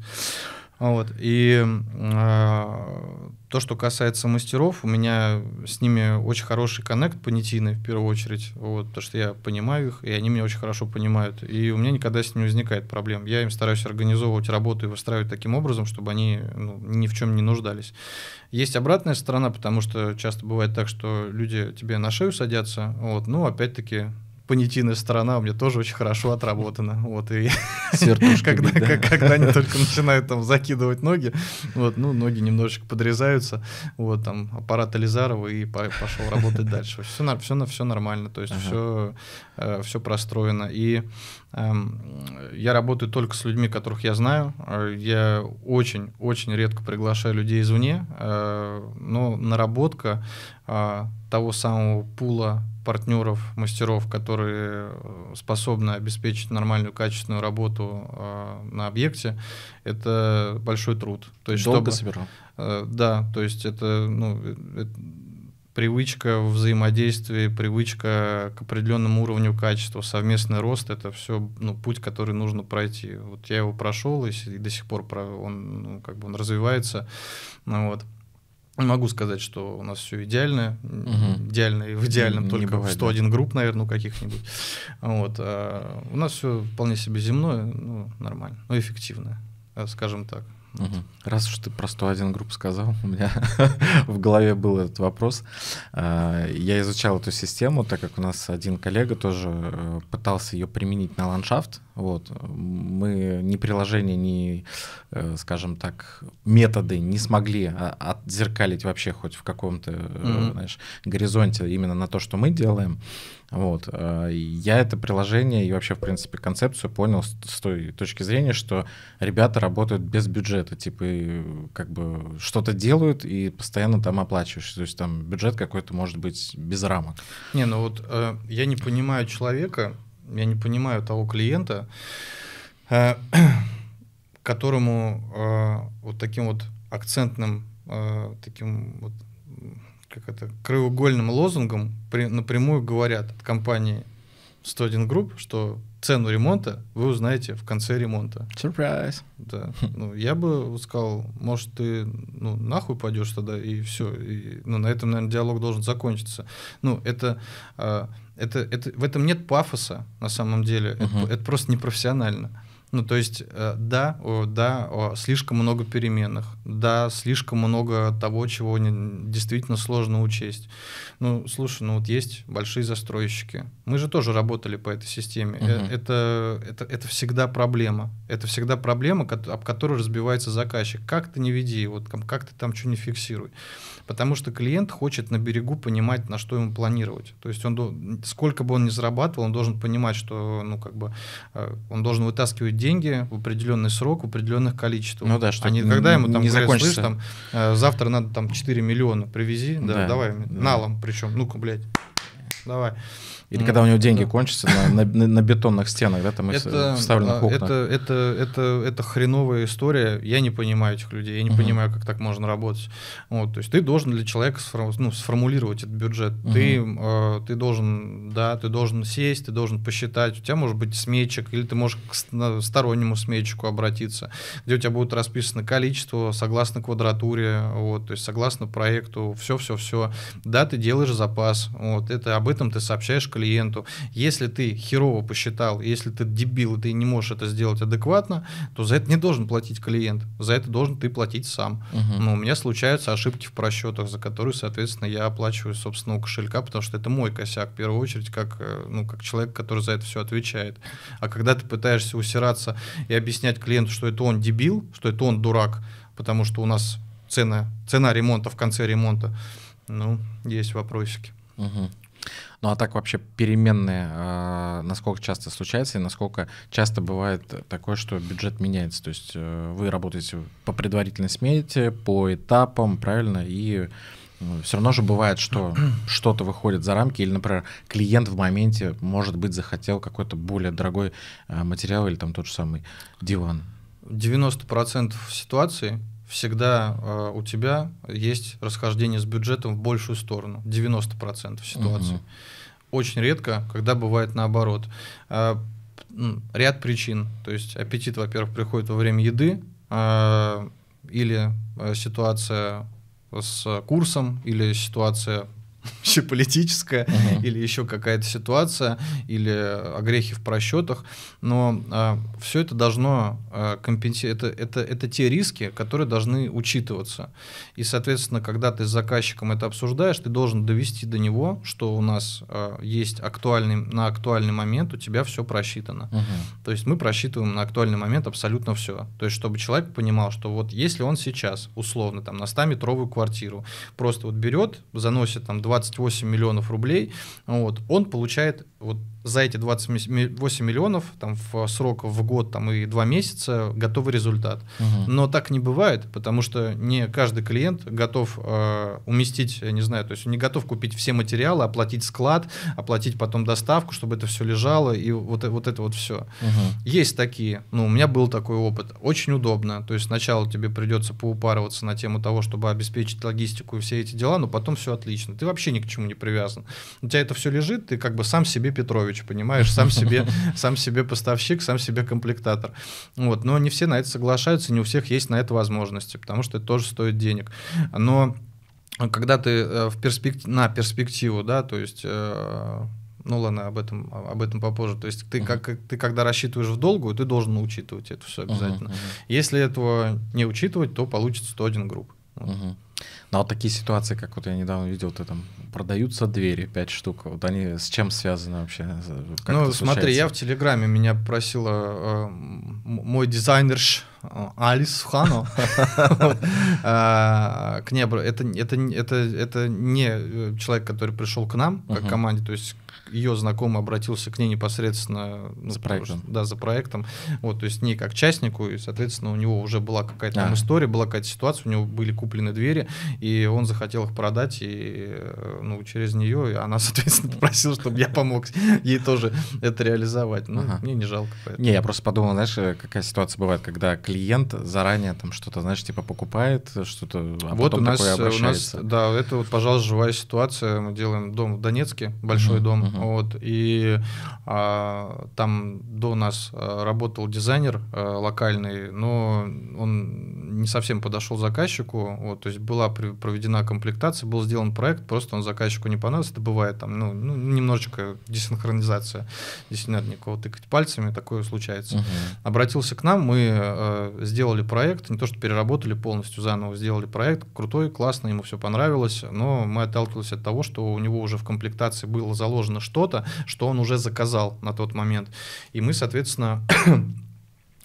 Вот. И э, то, что касается мастеров, у меня с ними очень хороший коннект понятийный, в первую очередь. Вот, то, что я понимаю их, и они меня очень хорошо понимают. И у меня никогда с ними не возникает проблем. Я им стараюсь организовывать работу и выстраивать таким образом, чтобы они ну, ни в чем не нуждались. Есть обратная сторона, потому что часто бывает так, что люди тебе на шею садятся. Вот, ну, опять-таки, понятийная сторона у меня тоже очень хорошо отработана. Вот, и когда, бить, да? как, когда они только начинают там закидывать ноги, вот, ну, ноги немножечко подрезаются, вот, там, аппарат Элизарова и пошел работать дальше. Все, все, все нормально, то есть ага. все, э, все простроено. И Эм, я работаю только с людьми, которых я знаю. Э, я очень-очень редко приглашаю людей извне, э, но наработка э, того самого пула партнеров, мастеров, которые способны обеспечить нормальную, качественную работу э, на объекте, это большой труд. То есть, Долго чтобы, собирал? Э, да, то есть это, ну, это, привычка в взаимодействии, привычка к определенному уровню качества, совместный рост — это все ну, путь, который нужно пройти. Вот я его прошел, и, и до сих пор он, ну, как бы он развивается. Ну, вот. могу сказать, что у нас все идеально. Угу. Идеально и в идеальном не только бывает, 101 да. групп, наверное, каких-нибудь. Вот. А у нас все вполне себе земное, ну, нормально, но ну, эффективное, э, скажем так. Раз уж ты про 101 групп сказал, у меня в голове был этот вопрос. А, я изучал эту систему, так как у нас один коллега тоже э, пытался ее применить на ландшафт, вот. Мы ни приложение, ни, э, скажем так, методы не смогли а, отзеркалить вообще хоть в каком-то mm-hmm. знаешь, горизонте именно на то, что мы делаем. Вот. А, я это приложение и вообще, в принципе, концепцию понял с той точки зрения, что ребята работают без бюджета, типа, как бы что-то делают и постоянно там оплачиваешь. То есть там бюджет какой-то может быть без рамок. Не, ну вот э, я не понимаю человека, я не понимаю того клиента, э, которому э, вот таким вот акцентным, э, таким вот как это, краеугольным лозунгом напрямую говорят от компании 101 Group, что цену ремонта вы узнаете в конце ремонта. Сюрприз. Да. Ну, я бы сказал, может, ты ну, нахуй пойдешь тогда, и все. И, ну, на этом, наверное, диалог должен закончиться. Ну, это э, это, это, в этом нет пафоса, на самом деле. Uh -huh. это, это просто непрофессионально. Ну, то есть, э, да, о, да, о, слишком много переменных, да, слишком много того, чего не, действительно сложно учесть. Ну, слушай, ну вот есть большие застройщики, мы же тоже работали по этой системе. Угу. Это, это, это всегда проблема. Это всегда проблема, об которой разбивается заказчик. Как ты не веди, вот, как ты там что не фиксируй. Потому что клиент хочет на берегу понимать, на что ему планировать. То есть он, сколько бы он ни зарабатывал, он должен понимать, что ну, как бы, э, он должен вытаскивать деньги в определенный срок, в определенных количествах. Ну да, что а не когда ему там не говорят, слышь, там, э, завтра надо там 4 миллиона привези, да, да давай, да. налом причем, ну-ка, блядь, давай. Или когда у него деньги кончатся на, на, бетонных стенах, да, там вставленных а, окнах. Это, это, это, это хреновая история. Я не понимаю этих людей, я не понимаю, как так можно работать. Вот, то есть ты должен для человека ну, сформулировать этот бюджет. Ты, а, ты должен, да, ты должен сесть, ты должен посчитать. У тебя может быть сметчик, или ты можешь к стороннему сметчику обратиться, где у тебя будет расписано количество согласно квадратуре, вот, то есть согласно проекту, все-все-все. Да, ты делаешь запас, вот, это об этом ты сообщаешь коллективу клиенту. Если ты херово посчитал, если ты дебил, и ты не можешь это сделать адекватно, то за это не должен платить клиент, за это должен ты платить сам. Угу. Но у меня случаются ошибки в просчетах, за которые, соответственно, я оплачиваю собственного кошелька, потому что это мой косяк, в первую очередь, как, э, ну, как человек, который за это все отвечает. А когда ты пытаешься усираться и объяснять клиенту, что это он дебил, что это он дурак, потому что у нас цена, цена ремонта в конце ремонта, ну, есть вопросики. Угу. Ну а так вообще переменные, э, насколько часто случается и насколько часто бывает такое, что бюджет меняется? То есть э, вы работаете по предварительной смете, по этапам, правильно? И все равно же бывает, что что-то выходит за рамки, или, например, клиент в моменте, может быть, захотел какой-то более дорогой э, материал или там тот же самый диван. 90% ситуации всегда э, у тебя есть расхождение с бюджетом в большую сторону, 90% ситуации. Угу очень редко, когда бывает наоборот. А, ряд причин. То есть аппетит, во-первых, приходит во время еды, а, или э, ситуация с курсом, или ситуация вообще политическая угу. или еще какая-то ситуация или э, огрехи в просчетах, но э, все это должно э, компенсировать. Это, это, это те риски, которые должны учитываться. И, соответственно, когда ты с заказчиком это обсуждаешь, ты должен довести до него, что у нас э, есть актуальный, на актуальный момент у тебя все просчитано. Угу. То есть мы просчитываем на актуальный момент абсолютно все. То есть чтобы человек понимал, что вот если он сейчас условно там на 100-метровую квартиру просто вот берет, заносит там 2 28 миллионов рублей, вот, он получает вот за эти 28 миллионов там, в срок в год там, и два месяца готовый результат. Угу. Но так не бывает, потому что не каждый клиент готов э, уместить, не знаю, то есть не готов купить все материалы, оплатить склад, оплатить потом доставку, чтобы это все лежало, и вот, э, вот это вот все. Угу. Есть такие, ну, у меня был такой опыт, очень удобно, то есть сначала тебе придется поупарываться на тему того, чтобы обеспечить логистику и все эти дела, но потом все отлично, ты вообще ни к чему не привязан. У тебя это все лежит, ты как бы сам себе Петрович короче, понимаешь, сам себе, сам себе поставщик, сам себе комплектатор. Вот, но не все на это соглашаются, не у всех есть на это возможности, потому что это тоже стоит денег. Но когда ты э, в перспектив... на перспективу, да, то есть э, ну ладно, об этом, об этом попозже. То есть ты, uh-huh. как, ты когда рассчитываешь в долгую, ты должен учитывать это все обязательно. Uh-huh, uh-huh. Если этого не учитывать, то получится 101 групп. Uh-huh. Но ну, вот а такие ситуации, как вот я недавно видел, ты там продаются двери, пять штук. Вот они с чем связаны вообще? Как ну, смотри, я в Телеграме, меня просила э, мой дизайнерш э, Алис Хано. Э, к небу. Это не э, человек, который пришел к нам, как команде, то есть ее знакомый обратился к ней непосредственно ну, за проектом. Что, да, за проектом. Вот, то есть не как частнику, и, соответственно, у него уже была какая-то а. история, была какая-то ситуация, у него были куплены двери, и он захотел их продать, и э, ну, через нее и она, соответственно, попросила, чтобы я помог ей тоже это реализовать. Ну, ага. мне не жалко. Поэтому. Не, я просто подумал, знаешь, э, какая ситуация бывает, когда клиент заранее там что-то, знаешь, типа покупает, что-то, а вот э, у нас, у нас, да, это вот, пожалуй, живая ситуация. Мы делаем дом в Донецке, большой uh-huh, дом. Uh-huh. Uh-huh. Вот, и а, там до нас э, работал дизайнер а, локальный, но он не совсем подошел заказчику. Вот, то есть была проведена комплектация, был сделан проект, просто он заказчику не понравился. Это бывает там, ну, ну немножечко десинхронизация. Здесь нет никого тыкать пальцами, такое случается. Uh-huh. Обратился к нам, мы а, сделали проект, не то что переработали полностью заново, сделали проект крутой, классный, ему все понравилось, но мы отталкивались от того, что у него уже в комплектации было заложено что-то, что он уже заказал на тот момент. И мы, соответственно,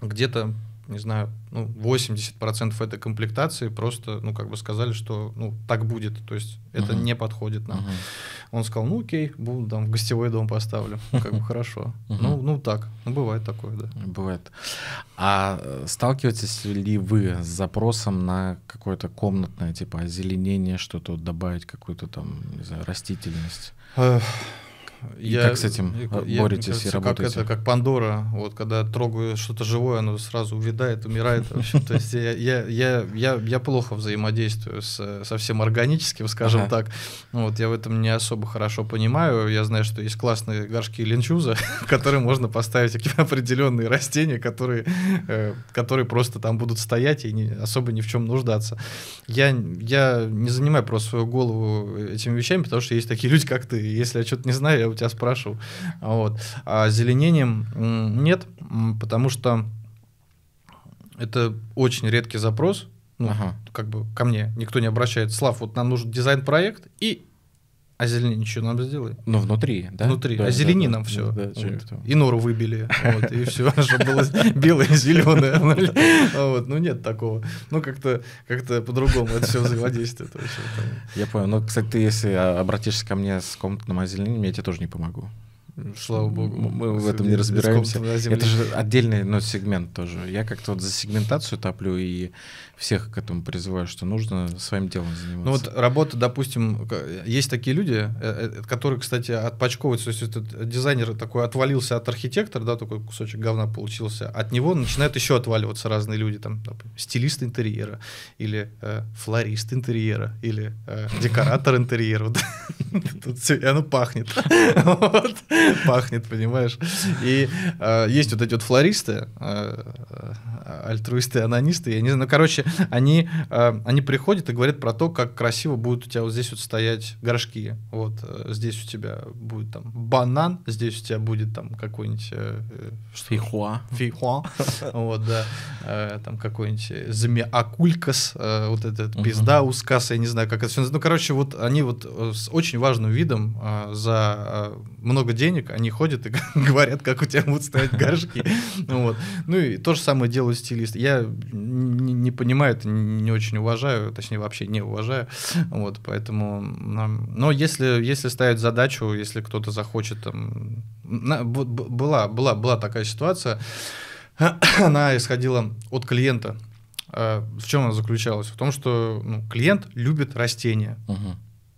где-то не знаю, ну, 80% этой комплектации просто, ну, как бы сказали, что, ну, так будет, то есть это uh-huh. не подходит нам. Uh-huh. Он сказал, ну, окей, буду там в гостевой дом поставлю, ну, как бы хорошо. Uh-huh. Ну, ну, так, ну, бывает такое, да. Бывает. А сталкиваетесь ли вы с запросом на какое-то комнатное, типа, озеленение, что-то добавить, какую-то там, не знаю, растительность? И я, как с этим э, я, боретесь кажется, и работаете? Как это, как Пандора, вот когда трогаю что-то живое, оно сразу увядает, умирает. Вообще. То есть я, я, я, я, я плохо взаимодействую с, со всем органическим, скажем ага. так. Ну, вот я в этом не особо хорошо понимаю. Я знаю, что есть классные горшки линчуза, в которые можно поставить определенные растения, которые, э, которые просто там будут стоять и не, особо ни в чем нуждаться. Я, я не занимаю просто свою голову этими вещами, потому что есть такие люди, как ты. Если я что-то не знаю, я у тебя спрашивал, Вот. А зеленением нет, потому что это очень редкий запрос. Ну, ага. как бы ко мне никто не обращается. Слав, вот нам нужен дизайн-проект и а зеленин что нам сделали? Ну, внутри, да? Внутри. Да, а зелени да, нам да, все. Да, вот. И нору выбили. Вот, и все, чтобы было белое и зеленое. А вот. Ну, нет такого. Ну, как-то как по-другому это все взаимодействует. Я понял. Но, ну, кстати, ты если а, обратишься ко мне с комнатным озеленением, я тебе тоже не помогу. Слава богу. Мы в этом не разбираемся. Это же отдельный но сегмент тоже. Я как-то вот за сегментацию топлю и всех к этому призываю, что нужно своим делом заниматься. Ну вот работа, допустим, есть такие люди, э, э, которые, кстати, отпачковываются, то есть этот дизайнер такой отвалился от архитектора, да, такой кусочек говна получился, от него начинают еще отваливаться разные люди, там, например, стилист интерьера, или э, флорист интерьера, или э, декоратор интерьера. Тут все, и оно пахнет. Пахнет, понимаешь. И э, есть вот эти вот флористы, альтруисты, анонисты, я не знаю, ну, короче, они, э, они приходят и говорят про то, как красиво будут у тебя вот здесь вот стоять горшки. Вот э, здесь у тебя будет там банан, здесь у тебя будет там какой-нибудь... Э, э Фейхуа. Фейхуа. Вот, да. Там какой-нибудь земиакулькас, вот этот пизда ускас, я не знаю, как это все Ну, короче, вот они вот с очень важным видом за много денег они ходят и говорят, как у тебя будут стоять горшки. Вот. Ну и то же самое делают стилисты. Я не понимаю, понимаю, это не очень уважаю, точнее вообще не уважаю. Вот, поэтому, но если, если ставить задачу, если кто-то захочет, там, была, была, была такая ситуация, она исходила от клиента. А в чем она заключалась? В том, что ну, клиент любит растения, угу.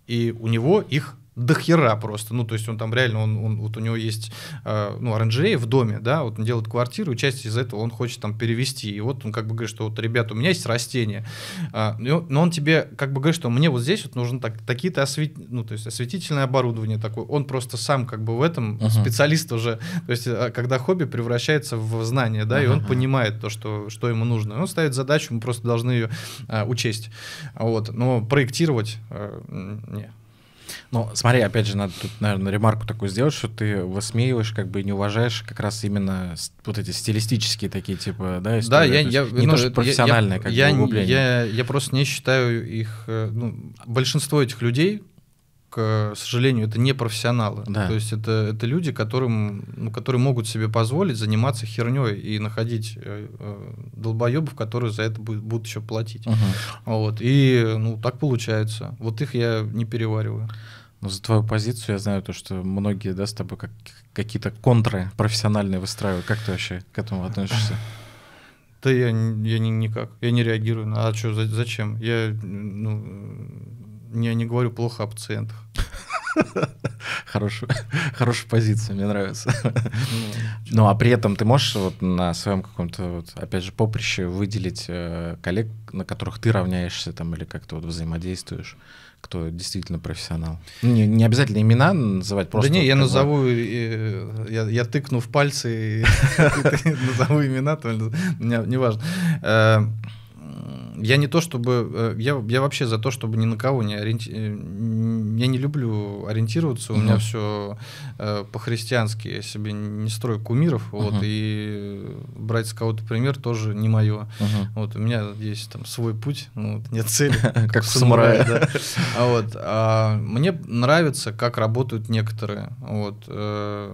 и у него их до просто. Ну, то есть он там реально, он, он вот у него есть, э, ну, оранжерея в доме, да, вот он делает квартиру, и часть из этого он хочет там перевести. И вот он как бы говорит, что вот, ребят, у меня есть растения. Э, а, ну, но он тебе как бы говорит, что мне вот здесь вот нужно так, такие-то освет... ну, то есть осветительное оборудование такое. Он просто сам как бы в этом uh-huh. специалист уже. То есть а, когда хобби превращается в знание, да, uh-huh. и он понимает то, что, что ему нужно. он ставит задачу, мы просто должны ее э, а, учесть. Вот. Но проектировать э, не. Ну, смотри, опять же, надо тут, наверное, ремарку такую сделать, что ты высмеиваешь, как бы не уважаешь как раз именно вот эти стилистические такие, типа, да, истории. Да, я... Ну, я не ну, то, что профессиональное, я, как я, бы, Я, я просто не считаю их... Э, ну, большинство этих людей, к сожалению, это не профессионалы. Да. То есть это, это люди, которым, ну, которые могут себе позволить заниматься херней и находить э, э, долбоебов, которые за это будут, будут еще платить. Угу. Вот. И ну, так получается. Вот их я не перевариваю. Но ну, за твою позицию я знаю то, что многие, да, с тобой как, какие-то контры профессиональные выстраивают. Как ты вообще к этому относишься? Да я, я не, никак. Я не реагирую. а что, за, зачем? Я, ну, я не говорю плохо о пациентах. Хорошая, хорошая позиция, мне нравится. Ну, ну, а при этом ты можешь вот на своем каком-то, вот, опять же, поприще выделить э, коллег, на которых ты равняешься там или как-то вот взаимодействуешь? кто действительно профессионал. Ну, не, не обязательно имена называть, просто... Да не, я назову, я, я тыкну в пальцы и назову имена, ну, неважно. Э, я не то чтобы... Э, я, я вообще за то, чтобы ни на кого не ориентироваться. Э, я не люблю ориентироваться, у угу. меня все э, по-христиански. Я себе не строю кумиров, угу. вот, и брать с кого-то пример тоже не мое. Угу. Вот, у меня есть там свой путь, ну, вот, нет цели. Как у самурая. А вот. А мне нравится, как работают некоторые. Вот. Э,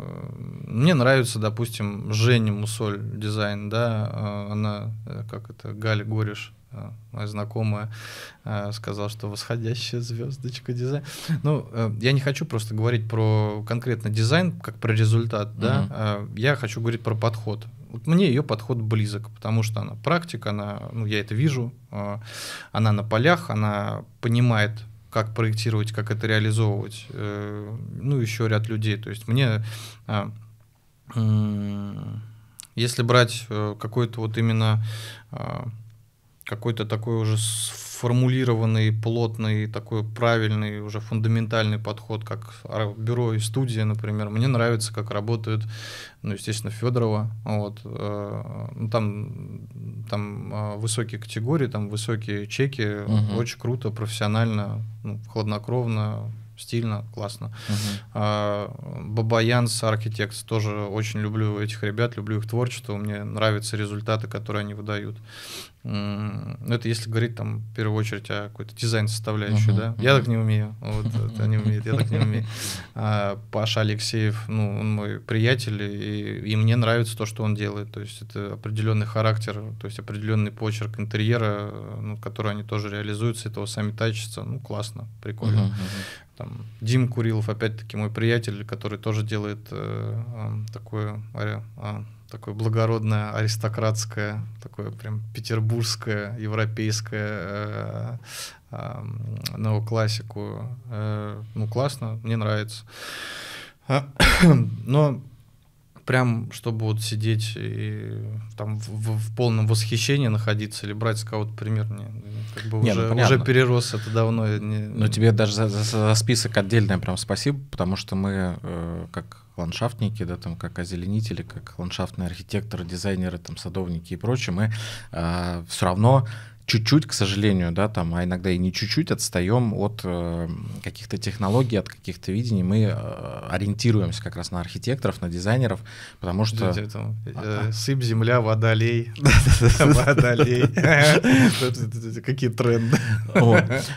мне нравится, допустим, Женя Мусоль дизайн, да, а, она, как это, Галя Гориш, а, моя знакомая а, сказала, что восходящая звездочка дизайн. Ну, э, я не хочу просто говорить про конкретно дизайн, как про результат, угу. да, а, я хочу говорить про подход. Вот мне ее подход близок, потому что она практика, она, ну, я это вижу, она на полях, она понимает, как проектировать, как это реализовывать, э, ну, еще ряд людей. То есть мне если брать э, какой-то вот именно какой-то такой уже сформулированный, плотный, такой правильный, уже фундаментальный подход, как бюро и студия, например. Мне нравится, как работают, ну, естественно, Федорова. Вот. Э, ну, там, там э, высокие категории, там высокие чеки. Угу. Очень круто, профессионально, ну, хладнокровно, стильно, классно. Uh-huh. А, Бабаянс, Архитекс, тоже очень люблю этих ребят, люблю их творчество, мне нравятся результаты, которые они выдают. Ну, это если говорить там в первую очередь о какой-то дизайн-составляющей, uh-huh, да. Uh-huh. Я так не умею. Вот это не умеет, я так не умею. А Паша Алексеев, ну, он мой приятель, и, и мне нравится то, что он делает. То есть это определенный характер, то есть определенный почерк интерьера, ну, который они тоже реализуются, этого сами тачатся. Ну, классно, прикольно. Uh-huh, uh-huh там Дим Курилов, опять-таки мой приятель, который тоже делает э, э, такое э, э, такое благородное, аристократское, такое прям петербургское, европейское, э, э, неоклассику. Э, ну, классно, мне нравится. Но прям, чтобы вот сидеть и там в, в, полном восхищении находиться или брать с кого-то пример, не, как бы не, уже, ну, уже перерос это давно. Не... Но тебе даже за, за, за список отдельное прям спасибо, потому что мы э, как ландшафтники, да, там, как озеленители, как ландшафтные архитекторы, дизайнеры, там, садовники и прочее, мы э, а, все равно чуть-чуть, к сожалению, да, там, а иногда и не чуть-чуть отстаем от э, каких-то технологий, от каких-то видений. Мы э, ориентируемся как раз на архитекторов, на дизайнеров, потому что... Там, э, а. сыпь, земля, вода, лей. Вода, лей. Какие тренды.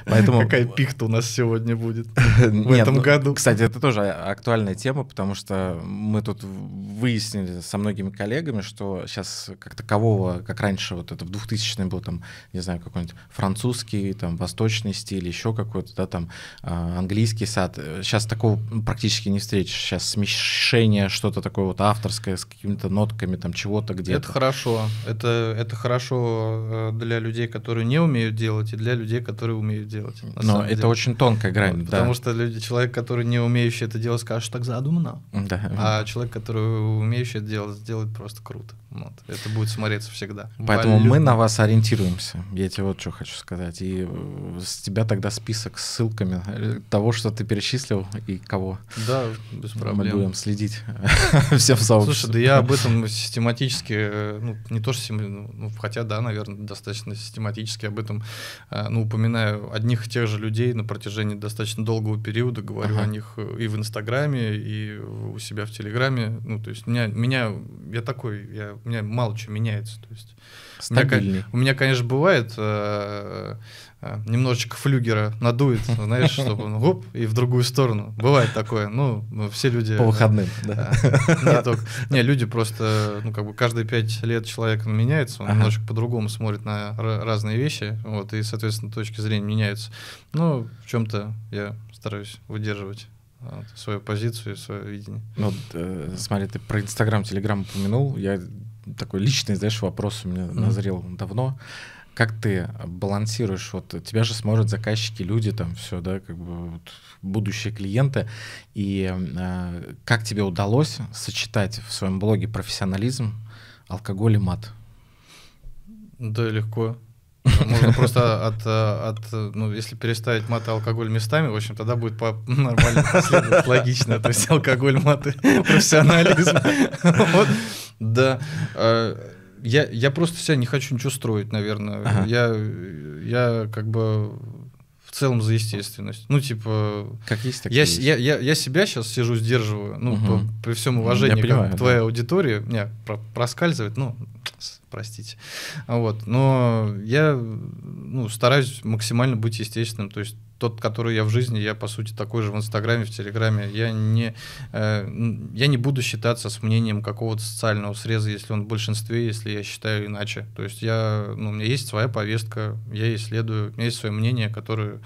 Поэтому... Какая пихта у нас сегодня будет в этом ну, году. Кстати, это тоже актуальная тема, потому что мы тут выяснили со многими коллегами, что сейчас как такового, как раньше, вот это в 2000-е было там, не не знаю, какой-нибудь французский, там, восточный стиль, еще какой-то, да, там, а, английский сад. Сейчас такого практически не встретишь. Сейчас смешение что-то такое вот авторское с какими-то нотками, там, чего-то где-то. Это хорошо. Это, это хорошо э, для людей, которые не умеют делать, и для людей, которые умеют делать. Но это деле. очень тонкая грань, вот, да. Потому что люди, человек, который не умеющий это делать, скажет, что так задумано. Да. А человек, который умеющий это делать, сделает просто круто. Вот. Это будет смотреться всегда. Поэтому Болю... мы на вас ориентируемся я тебе вот что хочу сказать. И э, с тебя тогда список с ссылками э, того, что ты перечислил и кого. Да, без проблем. Мы будем следить всем сообществом. Слушай, да я об этом систематически, э, ну, не то что, ну, ну, хотя, да, наверное, достаточно систематически об этом, ну, упоминаю одних и тех же людей на протяжении достаточно долгого периода, говорю ага. о них и в Инстаграме, и у себя в Телеграме. Ну, то есть меня, меня я такой, я, у меня мало чего меняется, то есть Стабильный. У меня, конечно, бывает э, э, э, немножечко флюгера надует, знаешь, чтобы он гоп, и в другую сторону. Бывает такое. Ну, ну все люди... По выходным, да? Не, только, не, люди просто, ну, как бы каждые пять лет человек меняется, он ага. немножечко по-другому смотрит на разные вещи, вот, и, соответственно, точки зрения меняются. Ну, в чем-то я стараюсь выдерживать вот, свою позицию, и свое видение. Ну, вот, э, смотри, ты про Инстаграм, Телеграм упомянул. Я такой личный, знаешь, вопрос у меня mm-hmm. назрел давно. Как ты балансируешь? Вот тебя же смотрят заказчики, люди, там все, да, как бы вот, будущие клиенты. И э, как тебе удалось сочетать в своем блоге профессионализм, алкоголь и мат? Да, легко. Э, можно просто от, э, от, э, ну, если переставить маты алкоголь местами, в общем, тогда будет по нормально последовать, логично. То есть алкоголь, маты, профессионализм. Вот, да. Я, я просто себя не хочу ничего строить, наверное. Ага. Я, я как бы в целом за естественность. Ну, типа... Как есть, так я, есть. Я, я, я себя сейчас сижу, сдерживаю, ну, угу. по, при всем уважении я понимаю, к твоей аудитории. Меня про проскальзывает, ну, простите. Вот. Но я ну, стараюсь максимально быть естественным, то есть тот, который я в жизни, я по сути такой же в Инстаграме, в Телеграме. Я не, э, я не буду считаться с мнением какого-то социального среза, если он в большинстве, если я считаю иначе. То есть я, ну, у меня есть своя повестка, я исследую, у меня есть свое мнение, которое,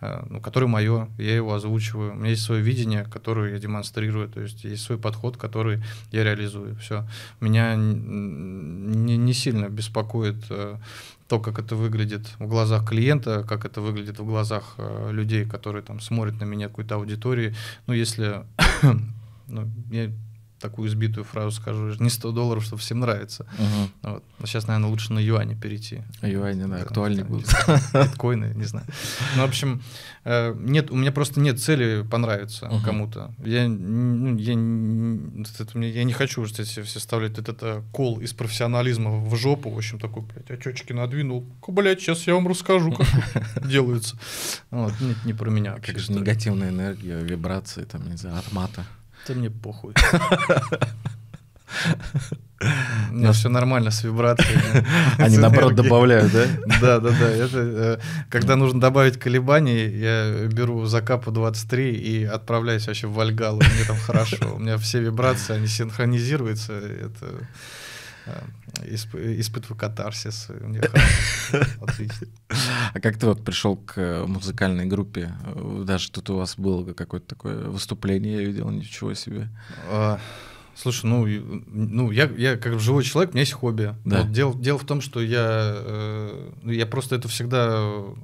э, ну, которое мое, я его озвучиваю, у меня есть свое видение, которое я демонстрирую, то есть есть свой подход, который я реализую. Все. Меня не, не сильно беспокоит э, то, как это выглядит в глазах клиента, как это выглядит в глазах э, людей, которые там смотрят на меня какой-то аудитории. Ну, если, ну, я такую избитую фразу скажу, не 100 долларов, что всем нравится. Угу. Вот. Но сейчас, наверное, лучше на юане перейти. Юане, да, актуальнее будет. Биткоины, не знаю. Ну, в общем, э, нет, у меня просто нет цели понравиться угу. кому-то. Я, ну я это, мне, я не хочу вот эти все вставлять этот это, кол из профессионализма в жопу. В общем, такой, блядь, очечки надвинул. Блядь, сейчас я вам расскажу, как делается. Вот, нет, не про меня. Как же негативная энергия, вибрации, там, не знаю, армата. Да мне похуй. У нас все нормально с вибрациями. Они наоборот добавляют, да? Да, да, да. Это э, когда нужно добавить колебаний, я беру закапу 23 и отправляюсь вообще в Вальгалу. Мне там хорошо. У меня все вибрации, они синхронизируются. Это э, испытываю катарсис. Отлично. А как ты вот пришел к э, музыкальной группе? Даже тут у вас было какое-то такое выступление, я видел, ничего себе. А, Слушай, ну, ну я, я как живой человек, у меня есть хобби. Да. Вот дело, дело в том, что я, э, ну, я просто это всегда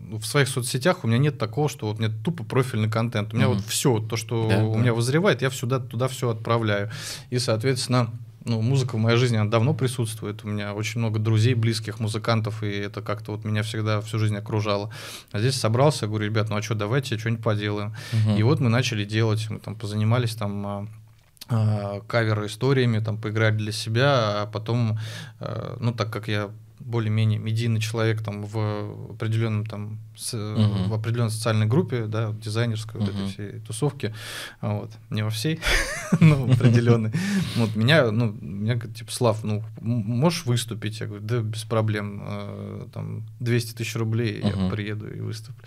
ну, в своих соцсетях у меня нет такого, что вот мне тупо профильный контент. У меня угу. вот все, то, что да, у да. меня возревает, я сюда туда все отправляю. И, соответственно, ну, музыка в моей жизни она давно присутствует. У меня очень много друзей, близких, музыкантов, и это как-то вот меня всегда всю жизнь окружало. А здесь собрался, говорю, ребят, ну а что, давайте что-нибудь поделаем. Угу. И вот мы начали делать, мы там позанимались там а, а, кавер историями, там, поиграть для себя, а потом, а, ну, так как я более-менее медийный человек там в определенном там с, угу. в определенной социальной группе, да, дизайнерской угу. вот этой всей тусовки, а вот, не во всей, но в определенной. Вот меня, ну, меня говорит, типа, Слав, ну, можешь выступить? Я говорю, да, без проблем, э, там, 200 тысяч рублей, я приеду и выступлю.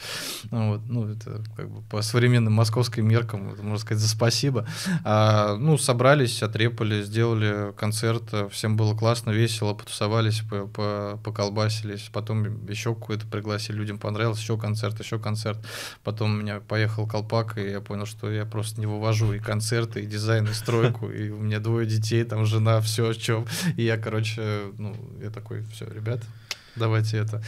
Ну, вот, ну, это как бы по современным московским меркам, можно сказать, за спасибо. А, ну, собрались, отрепали, сделали концерт, всем было классно, весело, потусовались, по -по поколбасились, потом еще какое-то пригласили, людям понравилось, сделать еще концерт, еще концерт. Потом у меня поехал колпак, и я понял, что я просто не вывожу и концерты, и дизайн, и стройку, и у меня двое детей, там жена, все, о чем. И я, короче, ну, я такой, все, ребят, давайте это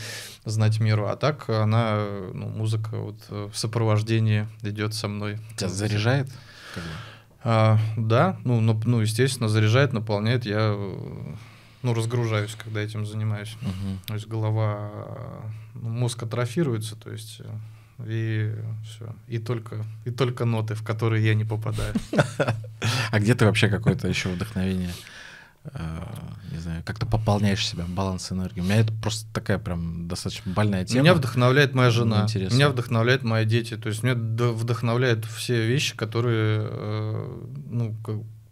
знать миру. А так она, ну, музыка вот в сопровождении идет со мной. Тебя заряжает? а, да, ну, ну, естественно, заряжает, наполняет. Я ну, разгружаюсь, когда этим занимаюсь. Угу. То есть голова, ну, мозг атрофируется, то есть э, и все. И только, и только ноты, в которые я не попадаю. А где ты вообще какое-то еще вдохновение? Э, не знаю, как-то пополняешь себя, баланс энергии. У меня это просто такая прям достаточно больная тема. Меня вдохновляет моя ну, жена, Интересно. меня вдохновляют мои дети. То есть меня вдохновляют все вещи, которые э, ну,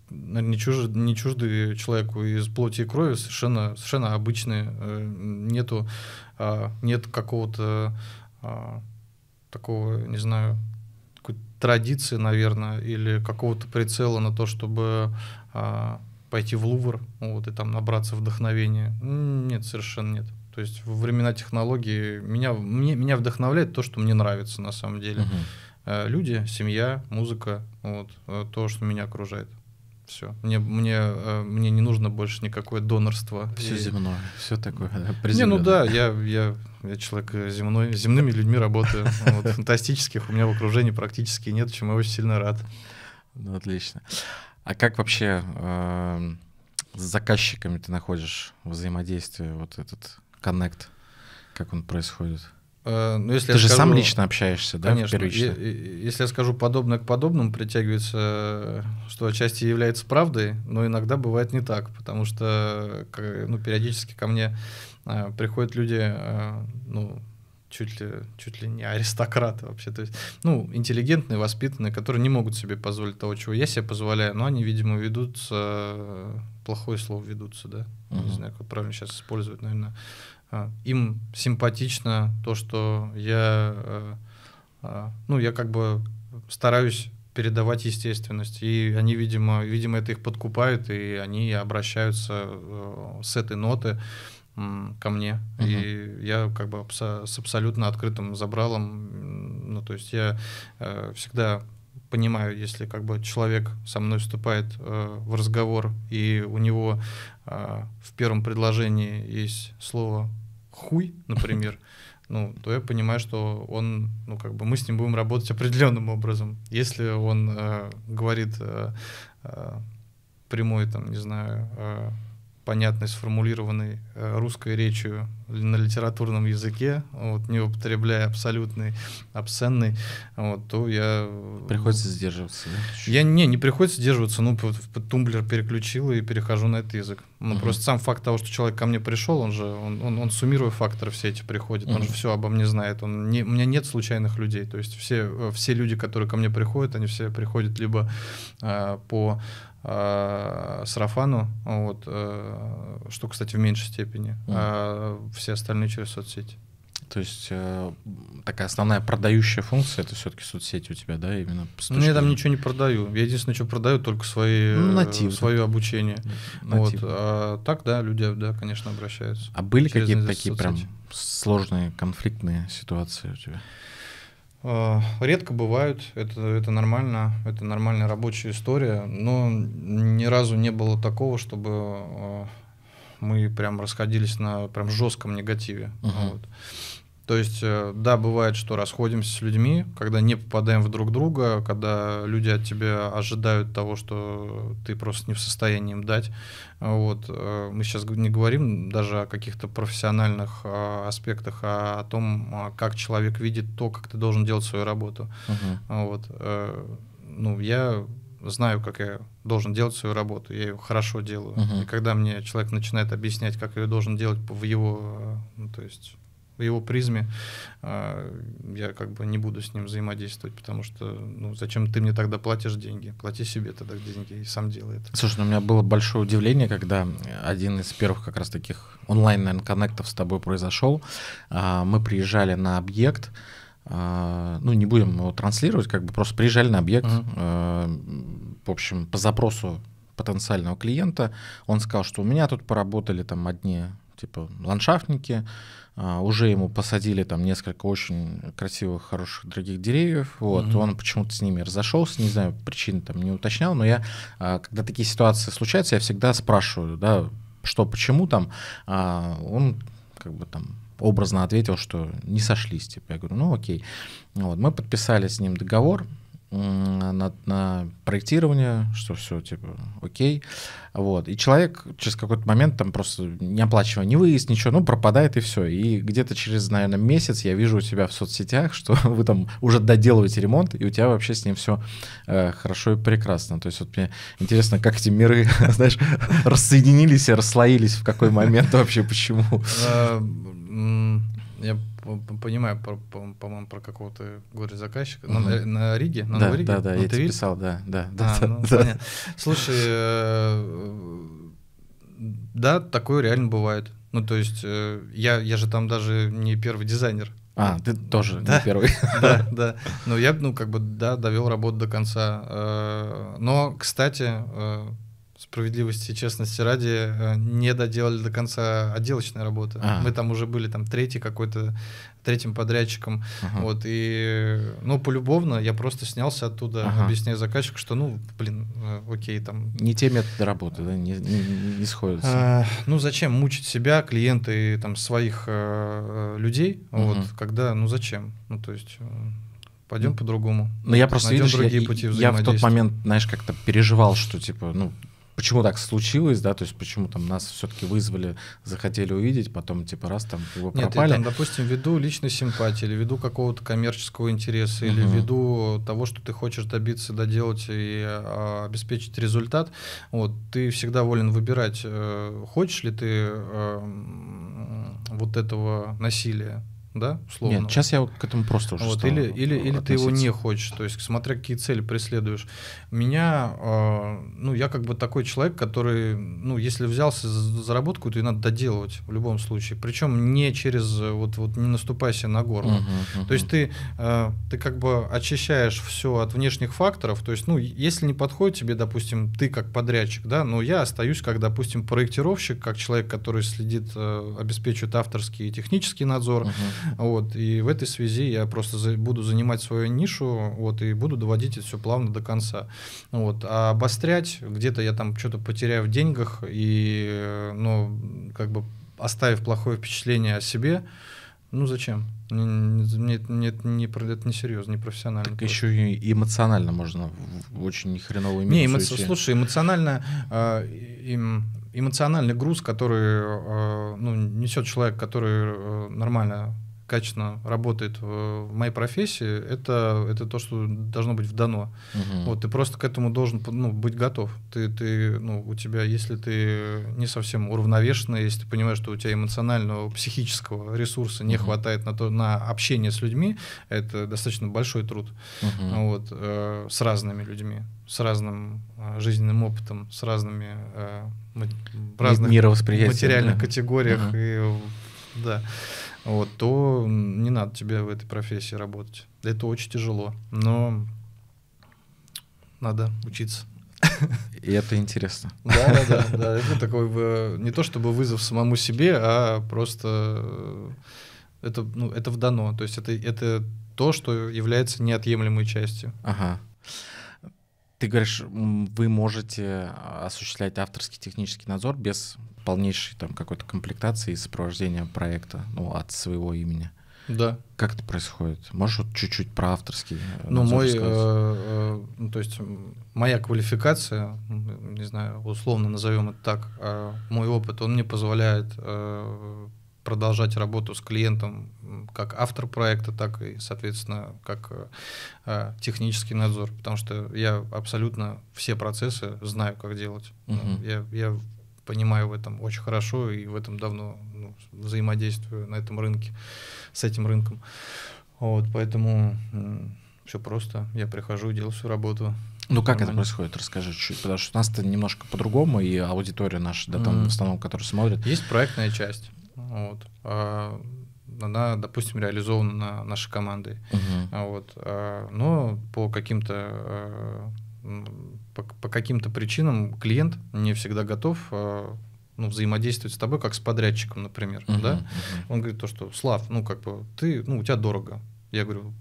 ну, не, чужд, не чужды человеку из плоти и крови, совершенно, совершенно обычные. Э, нету, а, нет какого-то а, такого, не знаю, традиции, наверное, или какого-то прицела на то, чтобы а, пойти в Лувр вот, и там набраться вдохновения. Нет, совершенно нет. То есть во времена технологии меня, мне, меня вдохновляет то, что мне нравится на самом деле. Uh-huh. Люди, семья, музыка, вот, э, то, что меня окружает. Все. Мне, мне, э, мне не нужно больше никакое донорство. Все и... земное, все такое. не, ну да, я, я, я человек э, земной, земными людьми работаю. Вот, фантастических у меня в окружении практически нет, чем я очень сильно рад. Ну, отлично. А как вообще э, с заказчиками ты находишь взаимодействие, вот этот коннект, как он происходит? Э, ну, если Ты же скажу, сам лично общаешься, да? Конечно. И, если я скажу подобное к подобному, притягивается, э, что отчасти является правдой, но иногда бывает не так, потому что ну, периодически ко мне э, приходят люди, э, ну, чуть ли, чуть ли не аристократы вообще, то есть, ну, интеллигентные, воспитанные, которые не могут себе позволить того, чего я себе позволяю, но они, видимо, ведутся, э, плохое слово ведутся, да, угу. не знаю, как правильно сейчас использовать, наверное, а, им симпатично то, что я, э, а, ну, я как бы стараюсь передавать естественность. И они, видимо, видимо, это их подкупает, и они обращаются э, с этой ноты ко мне. Угу. И я как бы с абсолютно открытым забралом, ну, то есть я э, всегда понимаю, если как бы человек со мной вступает в разговор, и у него а, в первом предложении есть слово хуй, например, ну, то я понимаю, что он, ну, как бы мы с ним будем работать определенным образом. Если он э, говорит э, э, прямой, там, не знаю, э, понятной, сформулированной э, русской речью на литературном языке, вот, не употребляя абсолютный, абсценный, вот, то я... Э, приходится сдерживаться, да? Я не, не приходится сдерживаться, ну, тумблер переключил и перехожу на этот язык. Ну, угу. просто сам факт того, что человек ко мне пришел, он же, он, он, он суммируя факторы все эти приходит, угу. он же все обо мне знает, он не, у меня нет случайных людей, то есть все, э, все люди, которые ко мне приходят, они все приходят либо э, по э, сарафану, вот, э, что, кстати, в меньшей степени, mm. а все остальные через соцсети. То есть э, такая основная продающая функция это все-таки соцсети у тебя, да, именно? Ну, я там ничего не продаю. Я единственное, что продаю, только свои, ну, свое обучение. Натив. Вот. А, так, да, люди, да, конечно, обращаются. А были какие-то такие соцсети. прям сложные, конфликтные ситуации у тебя? А, редко бывают, это, это нормально, это нормальная рабочая история, но ни разу не было такого, чтобы а, мы прям расходились на прям жестком негативе. Uh-huh. Вот. То есть, э, да, бывает, что расходимся с людьми, когда не попадаем в друг друга, когда люди от тебя ожидают того, что ты просто не в состоянии им дать. Вот. Э, мы сейчас не говорим даже о каких-то профессиональных а, аспектах, а о том, а, как человек видит то, как ты должен делать свою работу. Uh-huh. Вот. Э, ну, я знаю, как я должен делать свою работу, я ее хорошо делаю. Uh-huh. И когда мне человек начинает объяснять, как я ее должен делать в его, ну, то есть в его призме, а, я как бы не буду с ним взаимодействовать, потому что, ну, зачем ты мне тогда платишь деньги? Плати себе тогда деньги и сам делай это. Слушай, ну, у меня было большое удивление, когда один из первых как раз таких онлайн, наверное, коннектов с тобой произошел. А, мы приезжали на объект, а, ну, не будем его транслировать, как бы просто приезжали на объект, uh-huh. в общем, по запросу потенциального клиента, он сказал, что у меня тут поработали там одни типа ландшафтники, а, уже ему посадили там несколько очень красивых, хороших, дорогих деревьев. Вот, mm он почему-то с ними разошелся, не знаю, причин там не уточнял, но я, а, когда такие ситуации случаются, я всегда спрашиваю, да, что, почему там. Uh, он как бы там образно ответил, что не сошлись, типа. Я говорю, ну окей. Вот, мы подписали с ним договор, на, на проектирование, что все, типа, окей. Вот. И человек через какой-то момент, там просто не оплачивая ни выезд, ничего, ну, пропадает и все. И где-то через, наверное, месяц я вижу у тебя в соцсетях, что вы там уже доделываете ремонт, и у тебя вообще с ним все э, хорошо и прекрасно. То есть вот мне интересно, как эти миры, знаешь, рассоединились и расслоились в какой момент вообще, почему? Э, я понимаю, по-моему, про какого то говоришь заказчика угу. Ну, на, на Риге, на да, Новой Риге. Да, да, я тебе писал, да, да, да. А, да, ну, да. Слушай, э, да, такое реально бывает. Ну то есть э, я я же там даже не первый дизайнер. А, ты тоже да, не первый. Да, да. Но ну, я, ну, как бы, да, довел работу до конца. Э, но, кстати, справедливости и честности ради, э, не доделали до конца отделочной работы. А. Мы там уже были там третий какой-то, третьим подрядчиком. Ага. Вот, и, ну, полюбовно я просто снялся оттуда, ага. объясняя заказчику, что, ну, блин, э, окей, там... Не те методы работы, да, не, не, не сходятся. А, ну, зачем мучить себя, клиенты и там своих э, э людей, ага. вот, когда, ну, зачем? Ну, то есть... Пойдем по-другому. Но я просто видишь, я, я в тот момент, знаешь, как-то переживал, что типа, ну, почему так случилось, да, то есть почему там нас все-таки вызвали, захотели увидеть, потом типа раз там его Нет, пропали. Нет, допустим, ввиду личной симпатии или ввиду какого-то коммерческого интереса угу. или ввиду того, что ты хочешь добиться, доделать и а, обеспечить результат, вот ты всегда волен выбирать, э, хочешь ли ты э, вот этого насилия да, условно. Нет, сейчас я вот к этому просто уже вот, стал Или, или, или ты его не хочешь, то есть смотря какие цели преследуешь. Меня, э, ну, я как бы такой человек, который, ну, если взялся за заработку, то и надо доделывать в любом случае. Причем не через, э, вот, вот не наступай на горло. Угу, угу. То есть ты, э, ты как бы очищаешь все от внешних факторов, то есть, ну, если не подходит тебе, допустим, ты как подрядчик, да, но я остаюсь как, допустим, проектировщик, как человек, который следит, э, обеспечивает авторский и технический надзор, угу вот, и в этой связи я просто за, буду занимать свою нишу, вот, и буду доводить это все плавно до конца. Вот, а обострять, где-то я там что-то потеряю в деньгах, и, ну, как бы оставив плохое впечатление о себе, ну зачем? нет нет не не, это не серьезно, не профессионально. Так еще и эмоционально можно в очень хреновую Не, эмоци... слушай, эмоционально, э, эм, эмоциональный груз, который э, ну, несет человек, который э, нормально качественно работает в моей профессии, это, это то, что должно быть вдано. Угу. Вот, ты просто к этому должен ну, быть готов. Ты, ты, ну, у тебя, если ты не совсем уравновешенный, если ты понимаешь, что у тебя эмоционального, психического ресурса не угу. хватает на, то, на общение с людьми, это достаточно большой труд угу. вот, э, с разными людьми с разным э, жизненным опытом, с разными э, разных материальных да. категориях угу. и да вот, то не надо тебе в этой профессии работать. Это очень тяжело, но надо учиться. И это интересно. Да, да, да, да. Это такой э, не то чтобы вызов самому себе, а просто э, это, ну, это вдано. То есть это, это то, что является неотъемлемой частью. Ага. Ты говоришь, вы можете а, осуществлять авторский технический надзор без полнейшей там какой-то комплектации и сопровождения проекта ну, от своего имени. Да. Как это происходит? Можешь вот чуть-чуть про авторский? Э, ну, мой, э, э, ну, то есть моя квалификация, не знаю, условно назовем это так, э, мой опыт, он мне позволяет э, продолжать работу с клиентом как автор проекта, так и, соответственно, как э, э, технический надзор, потому что я абсолютно все процессы знаю, как делать. Угу. Я, я понимаю в этом очень хорошо и в этом давно ну, взаимодействую на этом рынке, с этим рынком. Вот, поэтому все просто. Я прихожу, делаю всю работу. Ну как это происходит? Расскажи чуть-чуть, потому что у нас-то немножко по-другому, и аудитория наша, да, там mm. в основном, которая смотрит. Есть проектная часть. Вот. А, она, допустим, реализована нашей командой. Угу. Вот. А, но по каким-то по, по каким-то причинам клиент не всегда готов ну, взаимодействовать с тобой как с подрядчиком, например, uh-huh, да? Uh-huh. Он говорит то, что Слав, ну как бы ты, ну у тебя дорого. Я говорю,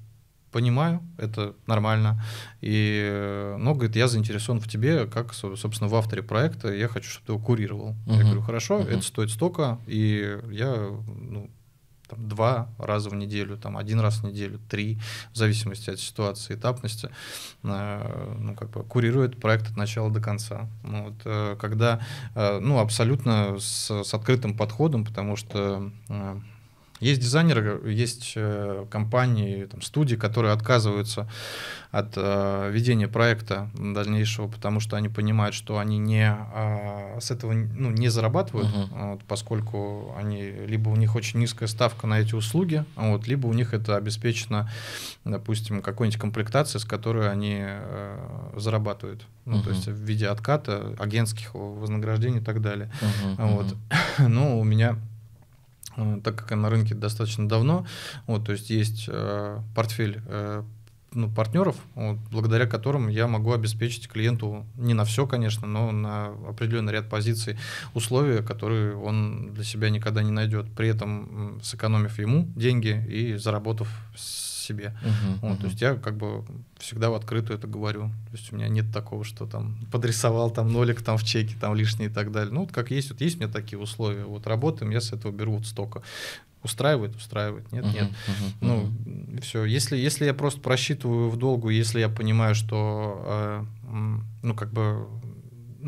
понимаю, это нормально. И, э, но, говорит, я заинтересован в тебе, как, собственно, в авторе проекта, я хочу, чтобы ты его курировал. Uh-huh. Я говорю, хорошо, uh-huh. это стоит столько, и я ну, там, два раза в неделю, там, один раз в неделю, три, в зависимости от ситуации, этапности, э, ну, как бы курирует проект от начала до конца. Ну, вот, э, когда, ну, абсолютно с, с открытым подходом, потому что есть дизайнеры, есть э, компании, там, студии, которые отказываются от э, ведения проекта дальнейшего, потому что они понимают, что они не э, с этого ну, не зарабатывают, uh-huh. вот, поскольку они либо у них очень низкая ставка на эти услуги, вот, либо у них это обеспечено, допустим, какой-нибудь комплектацией, с которой они э, зарабатывают, ну uh-huh. то есть в виде отката, агентских вознаграждений и так далее. Uh-huh, вот. uh-huh. Но ну, у меня Э, так как я на рынке достаточно давно, вот, то есть есть э, портфель э, ну, партнеров, вот, благодаря которым я могу обеспечить клиенту не на все, конечно, но на определенный ряд позиций условия, которые он для себя никогда не найдет, при этом сэкономив ему деньги и заработав с себе. Угу, вот, угу. То есть я как бы всегда в открытую это говорю. То есть у меня нет такого, что там подрисовал там нолик там в чеке там лишний и так далее. Ну вот как есть, вот есть у меня такие условия. Вот работаем, я с этого беру вот столько. Устраивает, устраивает, нет, uh-huh, нет. Uh-huh, uh-huh. Ну, все. Если, если я просто просчитываю в долгу, если я понимаю, что, э, ну, как бы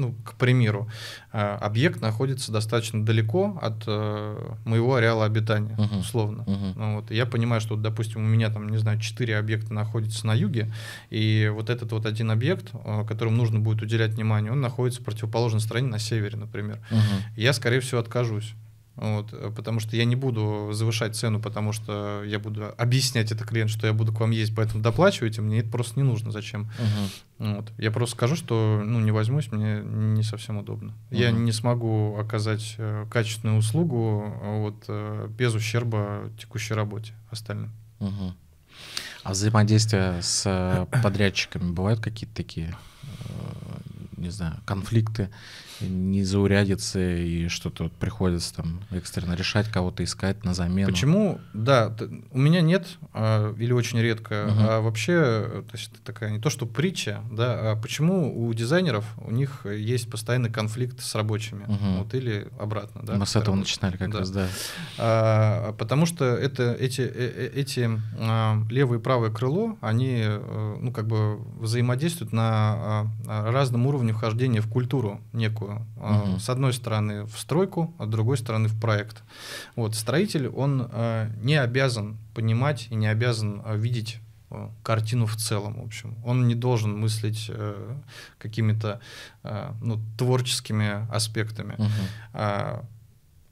ну, к примеру, э, объект находится достаточно далеко от э, моего ареала обитания, uh-huh. условно. Uh-huh. Ну, вот, я понимаю, что, допустим, у меня там, не знаю, 4 объекта находятся на юге, и вот этот вот один объект, э, которому нужно будет уделять внимание, он находится в противоположной стороне, на севере, например. Uh-huh. Я, скорее всего, откажусь. Вот, э, потому что я не буду завышать цену, потому что я буду объяснять это клиент, что я буду к вам ездить, поэтому доплачивайте, мне это просто не нужно, зачем. uh Вот, я просто скажу, что ну, не возьмусь, мне не совсем удобно. uh Я не смогу оказать э, качественную услугу э, вот, без ущерба текущей работе остальным. uh А взаимодействие с подрядчиками бывают какие-то такие, не знаю, конфликты? не незаурядицы и что-то вот приходится там экстренно решать, кого-то искать на замену. Почему? Да, у меня нет а, или очень редко. Угу. А вообще, то есть такая не то что притча, да, а почему у дизайнеров у них есть постоянный конфликт с рабочими, угу. вот или обратно, да? Мы с этого начинали как да. раз, да. А, потому что это эти э, э, эти а, левое и правое крыло, они э, ну как бы взаимодействуют на а, разном уровне вхождения в культуру некую одинаковую. Э, угу. С одной стороны в стройку, а с другой стороны в проект. Вот, строитель, он э, не обязан понимать и не обязан э, видеть картину в целом, в общем. Он не должен мыслить э, какими-то э, ну, творческими аспектами. Uh-huh. А,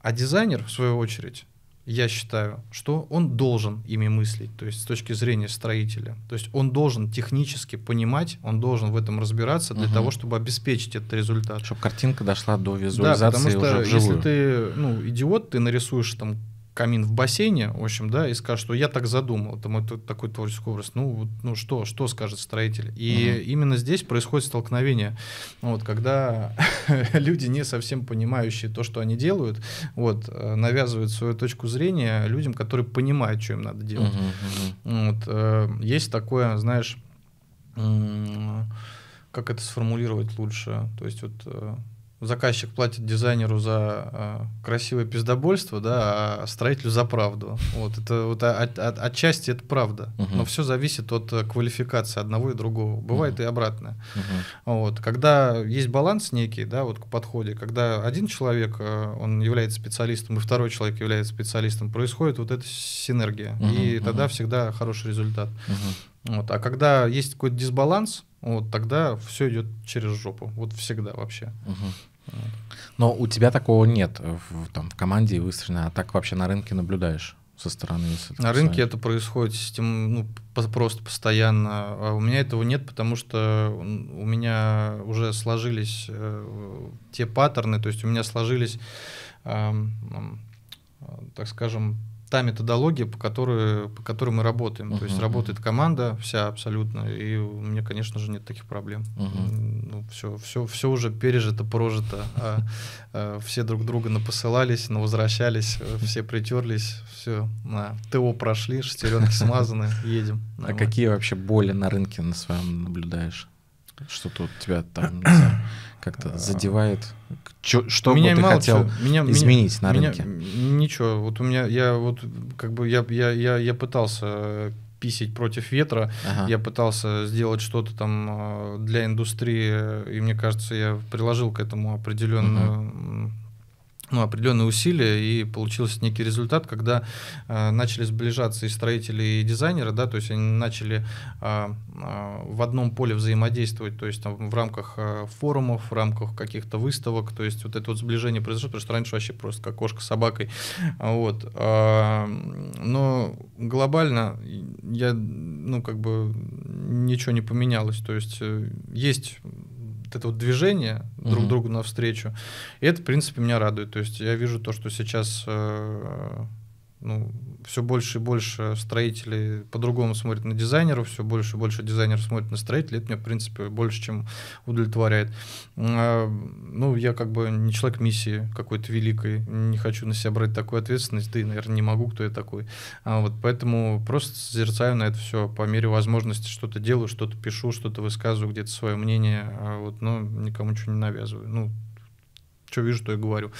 а дизайнер, в свою очередь, я считаю, что он должен ими мыслить, то есть с точки зрения строителя. То есть он должен технически понимать, он должен в этом разбираться для угу. того, чтобы обеспечить этот результат. Чтобы картинка дошла до визуализации уже Да, потому что уже если ты ну, идиот, ты нарисуешь там камин в бассейне, в общем, да, и скажет, что я так задумал, это мой такой творческий образ. Ну, ну что, что скажет строитель? И угу. именно здесь происходит столкновение, вот, когда люди, не совсем понимающие то, что они делают, вот, э, навязывают свою точку зрения людям, которые понимают, что им надо делать. Угу, угу. Вот, э, есть такое, знаешь, как это сформулировать лучше, то есть вот... Э, заказчик платит дизайнеру за э, красивое пиздобольство, да, а строителю за правду. Вот это вот от, от, отчасти это правда, uh-huh. но все зависит от э, квалификации одного и другого. Бывает uh-huh. и обратное. Uh-huh. Вот, когда есть баланс некий, да, вот к подходе, когда один человек э, он является специалистом и второй человек является специалистом, происходит вот эта синергия, uh-huh. и тогда uh-huh. всегда хороший результат. Uh-huh. Вот, а когда есть какой-то дисбаланс, вот тогда все идет через жопу, вот всегда вообще. Uh-huh. Но у тебя такого нет в, там, в команде выстроено, а так вообще на рынке наблюдаешь? со стороны. На рынке это происходит систем, ну, просто постоянно. А у меня этого нет, потому что у меня уже сложились э, те паттерны, то есть у меня сложились, э, э, так скажем, та методология, по которой, по которой мы работаем. Uh-huh. То есть работает команда вся абсолютно, и у меня, конечно же, нет таких проблем. Uh-huh. Ну, все, все, все уже пережито, прожито. А, а, все друг друга напосылались, возвращались, э, все притерлись, все, на ТО прошли, шестеренки смазаны, едем. А какие вообще боли на рынке на своем наблюдаешь? Что-то у тебя там, как-то а. задевает? Чё, что меня бы ты хотел чего, меня, изменить меня, на рынке? Меня, ничего. Вот у меня я вот как бы я я я, я пытался писить против ветра. Ага. Я пытался сделать что-то там а, для индустрии, и мне кажется, я приложил к этому определенную угу ну, определенные усилия, и получился некий результат, когда э, начали сближаться и строители, и дизайнеры, да, то есть они начали э, э, в одном поле взаимодействовать, то есть там в рамках э, форумов, в рамках каких-то выставок, то есть вот это вот сближение произошло, потому что раньше вообще просто как кошка с собакой, вот. Э, но глобально я, ну, как бы ничего не поменялось, то есть э, есть вот это вот движение угу. друг другу навстречу. И это, в принципе, меня радует. То есть я вижу то, что сейчас э, ну, все больше и больше строителей по-другому смотрят на дизайнеров, все больше и больше дизайнеров смотрят на строителей. Это меня, в принципе, больше, чем удовлетворяет. А, ну, я как бы не человек миссии какой-то великой, не хочу на себя брать такую ответственность, да и, наверное, не могу, кто я такой. А вот поэтому просто созерцаю на это все по мере возможности. Что-то делаю, что-то пишу, что-то высказываю, где-то свое мнение, а вот, но никому ничего не навязываю. Ну, что вижу, то и говорю.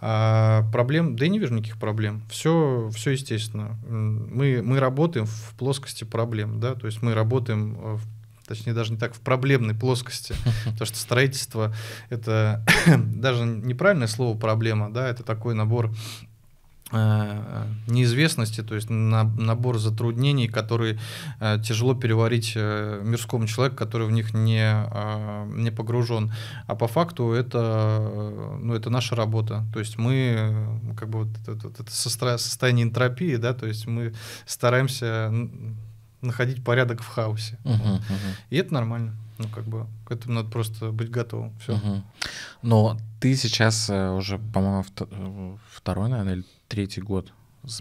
А проблем, да я не вижу никаких проблем. Все, все естественно. Мы, мы работаем в плоскости проблем, да, то есть мы работаем э, в точнее даже не так, в проблемной плоскости, потому что строительство — это даже неправильное слово «проблема», да, это такой набор Э, неизвестности, то есть набор затруднений, которые э, тяжело переварить э, мирскому человеку, который в них не, не погружен. А по факту это, ну, это наша работа. То есть мы как бы вот это, это состояние энтропии, да, то есть мы стараемся находить порядок в хаосе. Угу, вот. угу. И это нормально. Ну, как бы, к этому надо просто быть готовым. Все. Угу. Но ты сейчас уже, по-моему, второй, наверное, или третий год.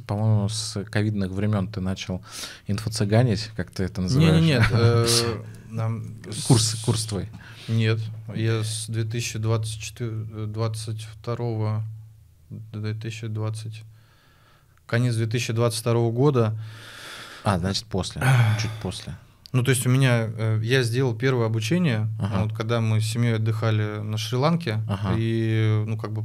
По-моему, с ковидных времен ты начал инфо-цыганить, как ты это называешь? Нет, нет. нет. Курс, курс твой. Нет, я с 2022 2020 конец 2022 года. А, значит, после, чуть после. Ну, то есть у меня, э, я сделал первое обучение, ага. вот, когда мы с семьей отдыхали на Шри-Ланке, ага. и, ну, как бы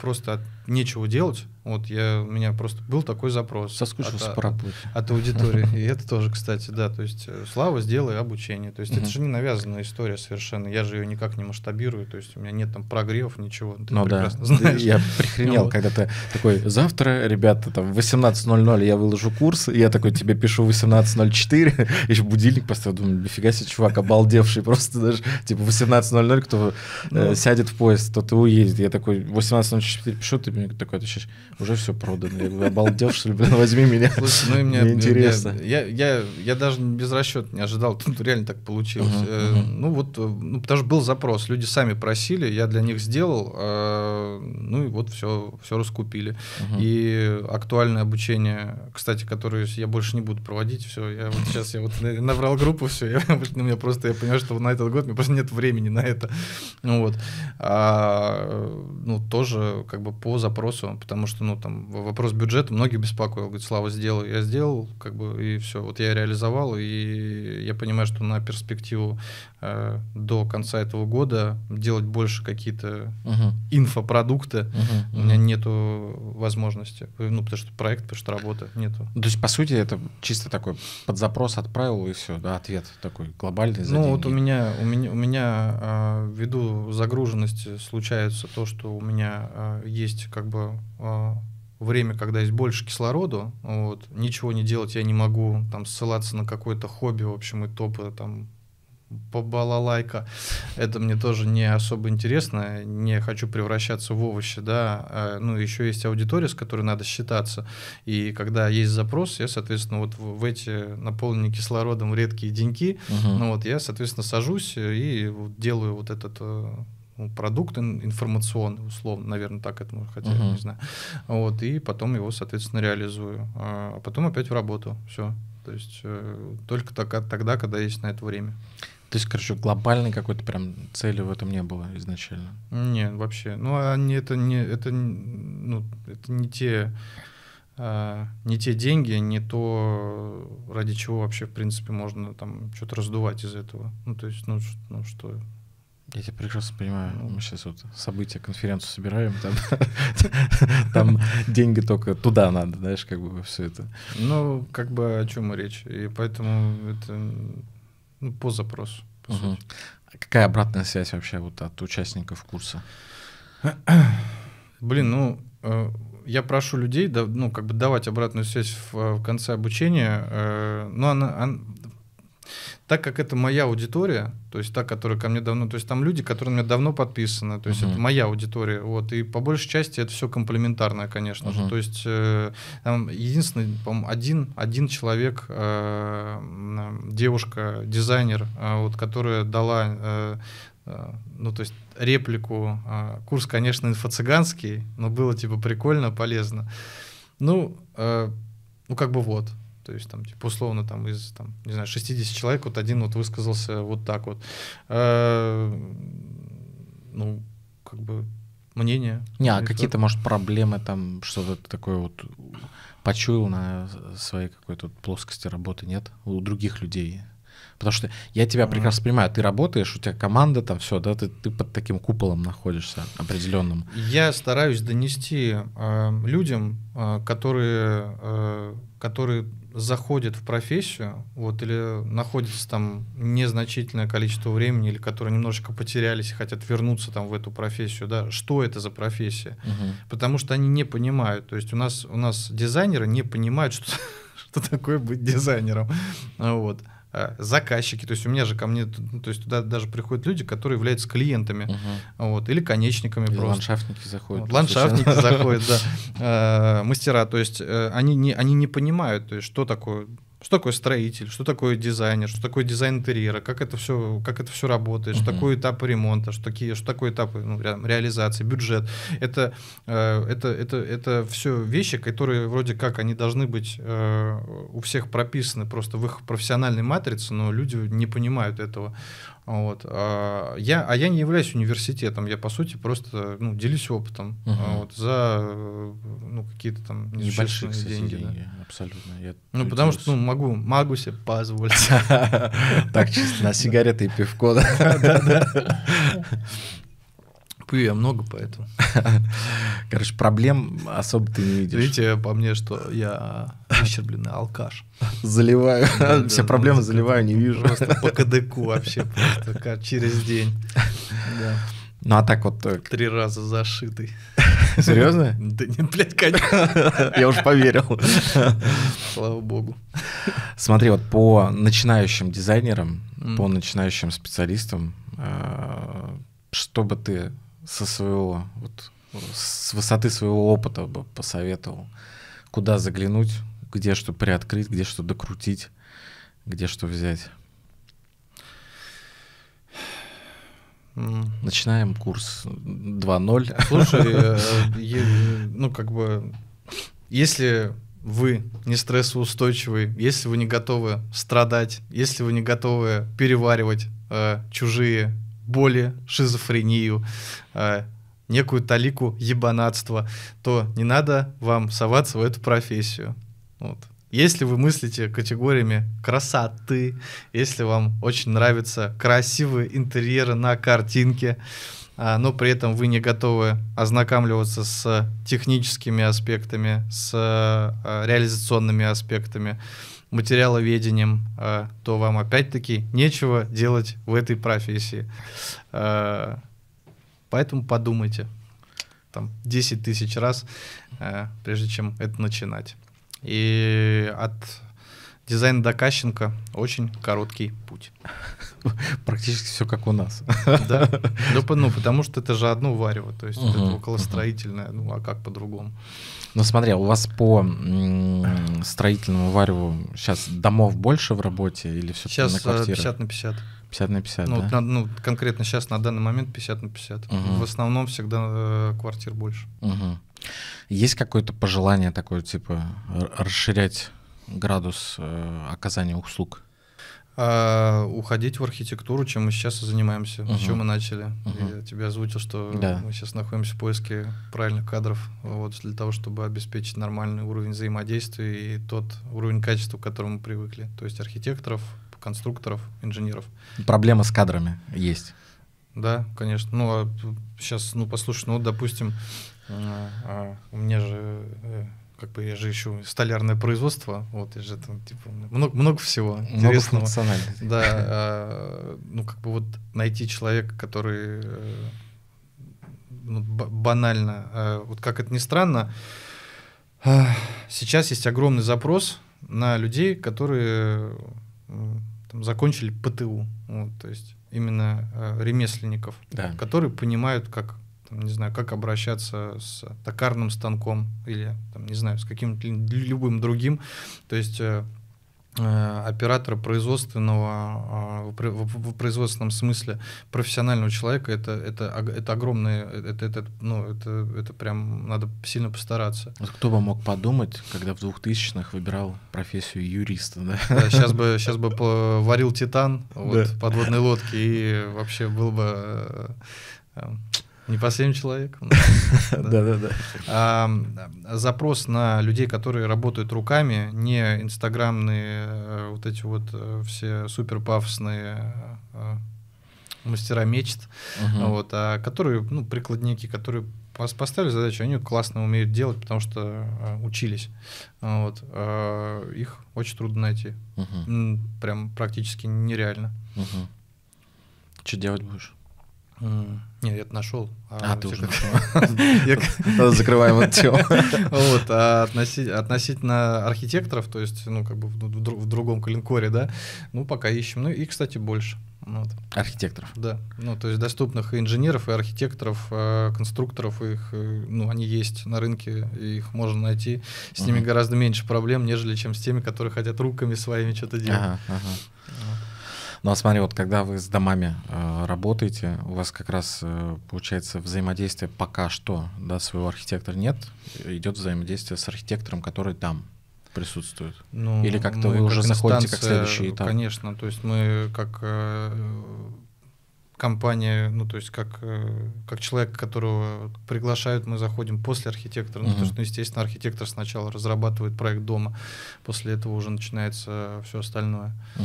просто от нечего делать, вот я, у меня просто был такой запрос. Соскучился от, по а, работе. От, от аудитории. И это тоже, кстати, да. То есть э, Слава, сделай обучение. То есть это же не навязанная история совершенно. Я же ее никак не масштабирую. То есть у меня нет там прогревов, ничего. Ты ну да. Знаешь. Я прихренел, когда ты такой, завтра, ребята, там 18.00 я выложу курс. И я такой тебе пишу 18.04. Еще будильник поставил. Думаю, нифига себе, чувак, обалдевший. Просто даже типа 18.00, кто э, ну. сядет в поезд, тот и уедет. Я такой 18.04 пишу, ты мне такой отвечаешь уже все продано. Я говорю, обалдел, что ли, блин, возьми меня. Слушай, ну и мне, мне интересно. Я, я, я даже без расчета не ожидал, тут реально так получилось. Uh-huh, uh-huh. Ну вот, э, ну, потому что был запрос, люди сами просили, я для них сделал, э, ну и вот все, все раскупили. Uh-huh. И актуальное обучение, кстати, которое я больше не буду проводить, все, я вот сейчас я вот набрал группу, все, я, у меня просто, я понимаю, что на этот год мне просто нет времени на это. Ну вот, а, ну тоже как бы по запросу, потому что ну, там, вопрос бюджета многих беспокоил. Говорит, Слава, сделал, я сделал, как бы, и все. Вот я реализовал, и я понимаю, что на перспективу э, до конца этого года делать больше какие-то uh инфопродукты uh-huh, у меня нету возможности. Ну, потому что проект, потому что работа нету. То есть, по сути, это чисто такой под запрос отправил, и все, да, ответ такой глобальный за Ну, деньги. вот у меня, у меня, у меня э, ввиду загруженности случается то, что у меня э, есть как бы э, время, когда есть больше кислорода, вот, ничего не делать я не могу, там, ссылаться на какое-то хобби, в общем, и топы, там, по балалайка. Это мне тоже не особо интересно. Не хочу превращаться в овощи, да. А, ну, еще есть аудитория, с которой надо считаться. И когда есть запрос, я, соответственно, вот в эти наполненные кислородом редкие деньки, угу. ну вот я, соответственно, сажусь и делаю вот этот э, ну, продукт информационный, условно, наверное, так это можно хотя uh-huh. не знаю. Вот, и потом его, соответственно, реализую. А, а потом опять в работу. Все. То есть э, только тогда, когда есть на это время. То есть, короче, глобальной какой-то прям цели в этом не было изначально? Нет, вообще. Ну, а они, это не, это, ну, это не те а, не те деньги, не то, ради чего вообще, в принципе, можно там что-то раздувать из этого. Ну, то есть, ну, ну что, я тебя прекрасно понимаю. Ну, Мы сейчас вот события, конференцию собираем, там, там деньги только туда надо, знаешь, как бы все это. Ну, как бы о чем речь. И поэтому это ну, по запросу. По угу. Какая обратная связь вообще вот от участников курса? Блин, ну, э, я прошу людей, да, ну, как бы давать обратную связь в, в конце обучения, э, но она, она, так как это моя аудитория, то есть та, которая ко мне давно, то есть там люди, которые на меня давно подписаны, то есть uh-huh. это моя аудитория, вот, и по большей части это все комплементарное, конечно uh-huh. же, то есть э, там единственный, по-моему, один, один человек, э, э, девушка, дизайнер, э, вот, которая дала, э, э, ну, то есть реплику, э, курс, конечно, инфо-цыганский, но было, типа, прикольно, полезно, ну, э, ну, как бы вот, то есть там, типа, условно, там из, там, не знаю, 60 человек вот один вот высказался вот так вот. Э, ну, как бы мнение. Не, а какие-то, может, проблемы там, что-то такое вот почуял на своей какой-то плоскости работы, нет? У других людей. Потому что я тебя прекрасно понимаю, ты работаешь, у тебя команда там все, да, ты, ты под таким куполом находишься определенным. Я стараюсь донести э, людям, э, которые, э, которые заходит в профессию, вот, или находится там незначительное количество времени, или которые немножечко потерялись и хотят вернуться там в эту профессию, да, что это за профессия? Угу. Потому что они не понимают, то есть у нас, у нас дизайнеры не понимают, что, что такое быть дизайнером, вот. Э, заказчики, то есть у меня же ко мне, ну, то есть туда даже приходят люди, которые являются клиентами, угу. вот, или конечниками или просто. ландшафтники заходят. Вот, ландшафтники заходят, да. Э, мастера, то есть э, они не, они не понимают, то есть что такое что такое строитель, что такое дизайнер, что такое дизайн интерьера, как это все, как это все работает, uh-huh. что такое этапы ремонта, что, такие, что такое этапы ну, реализации, бюджет. Это, э, это, это, это все вещи, которые вроде как они должны быть э, у всех прописаны просто в их профессиональной матрице, но люди не понимают этого. Вот. А я, а я не являюсь университетом, я по сути просто ну, делюсь опытом угу. вот, за ну, какие-то там небольшие деньги. деньги. Да. Абсолютно. Я ну, потому что ну, могу, могу себе позволить. Так чисто на сигареты и пивко. пью я много, поэтому. Короче, проблем особо ты не видишь. Видите, по мне, что я выщербленный алкаш. Заливаю. Да, Все да, проблемы да, заливаю, не вижу. Просто по КДК вообще, просто как через день. Да. Ну а так вот... Три раза зашитый. Серьезно? Да нет, блядь, конечно. Я уже поверил. Слава богу. Смотри, вот по начинающим дизайнерам, по начинающим специалистам, э, что бы ты со своего, вот, с высоты своего опыта бы посоветовал, куда заглянуть, где что приоткрыть, где что докрутить, где что взять. Начинаем курс 2.0. Слушай, э, ну как бы, если вы не стрессоустойчивый, если вы не готовы страдать, если вы не готовы переваривать э, чужие боли, шизофрению, э, некую талику ебанатства, то не надо вам соваться в эту профессию. Вот. Если вы мыслите категориями красоты, если вам очень нравятся красивые интерьеры на картинке, а, но при этом вы не готовы ознакомливаться с техническими аспектами, с э, реализационными аспектами, материаловедением, а то вам опять-таки нечего делать в этой профессии. А, поэтому подумайте там 10 тысяч раз, а, прежде чем это начинать. И от дизайна до Кащенко очень короткий путь. практически все как у нас. Да. Ну, ну, потому что это же одно варево, то есть угу, это околостроительное, угу. ну а как по-другому? Ну смотри, а у вас по строительному вареву сейчас домов больше в работе или все сейчас, на э, квартиры? Сейчас 50 на 50. 50 на 50, ну, да? ну, конкретно сейчас, на данный момент 50 на 50. Угу. В основном всегда э, квартир больше. Угу. Есть какое-то пожелание такое, типа, расширять градус э, оказания услуг? э, уходить в архитектуру, чем мы сейчас и занимаемся, угу. с чем мы начали. Угу. Я тебе озвучил, что да. мы сейчас находимся в поиске правильных кадров вот, для того, чтобы обеспечить нормальный уровень взаимодействия и тот уровень качества, к которому мы привыкли. То есть архитекторов, конструкторов, инженеров. Проблема с кадрами есть. Да, конечно. Ну, а сейчас, ну, послушай, ну, допустим, а, а, у меня же э, как бы я же еще столярное производство, вот я же там типа много, много всего интересного. Да, а, ну как бы вот найти человека, который э, ну, банально, а, вот как это ни странно, а, сейчас есть огромный запрос на людей, которые э, там, закончили ПТУ, вот, то есть именно э, ремесленников, да. которые понимают, как там, не знаю, как обращаться с токарным станком или, там, не знаю, с каким-то любым другим. То есть э, э, оператора производственного а, в производственном смысле профессионального человека это это это огромное это это ну это это прям надо сильно постараться вот кто бы мог подумать когда в 2000-х выбирал профессию юриста да, да сейчас бы сейчас бы варил титан вот, да. подводной лодки и вообще был бы э, не по 7 человек. Да-да-да. А, запрос на людей, которые работают руками, не инстаграмные э, вот эти вот э, все супер пафосные э, мастера мечт, вот, а которые, ну, прикладники, которые поставили задачу, они классно умеют делать, потому что учились. Вот. А их очень трудно найти. Прям практически нереально. Что делать будешь? Нет, я нашел. А, а, ты уже нашел. Закрываем эту тему. Вот, а относительно архитекторов, то есть, ну, как бы в другом коленкоре, да, ну, пока ищем. Ну, и, кстати, больше. Ну, архитекторов. Да. Ну, то есть доступных и инженеров, и архитекторов, э, конструкторов, их, э, ну, они есть на рынке, их можно найти. С ними гораздо меньше проблем, нежели чем с теми, которые хотят руками своими что-то делать. Ну а смотри, вот когда вы с домами э, работаете, у вас как раз э, получается взаимодействие пока что, да, своего архитектора нет, идет взаимодействие с архитектором, который там присутствует? Ну, Или как-то вы уже как заходите как следующий этап? Конечно, то есть мы как э, компания, ну то есть как, э, как человек, которого приглашают, мы заходим после архитектора, uh-huh. ну, потому что, ну, естественно, архитектор сначала разрабатывает проект дома, после этого уже начинается все остальное. uh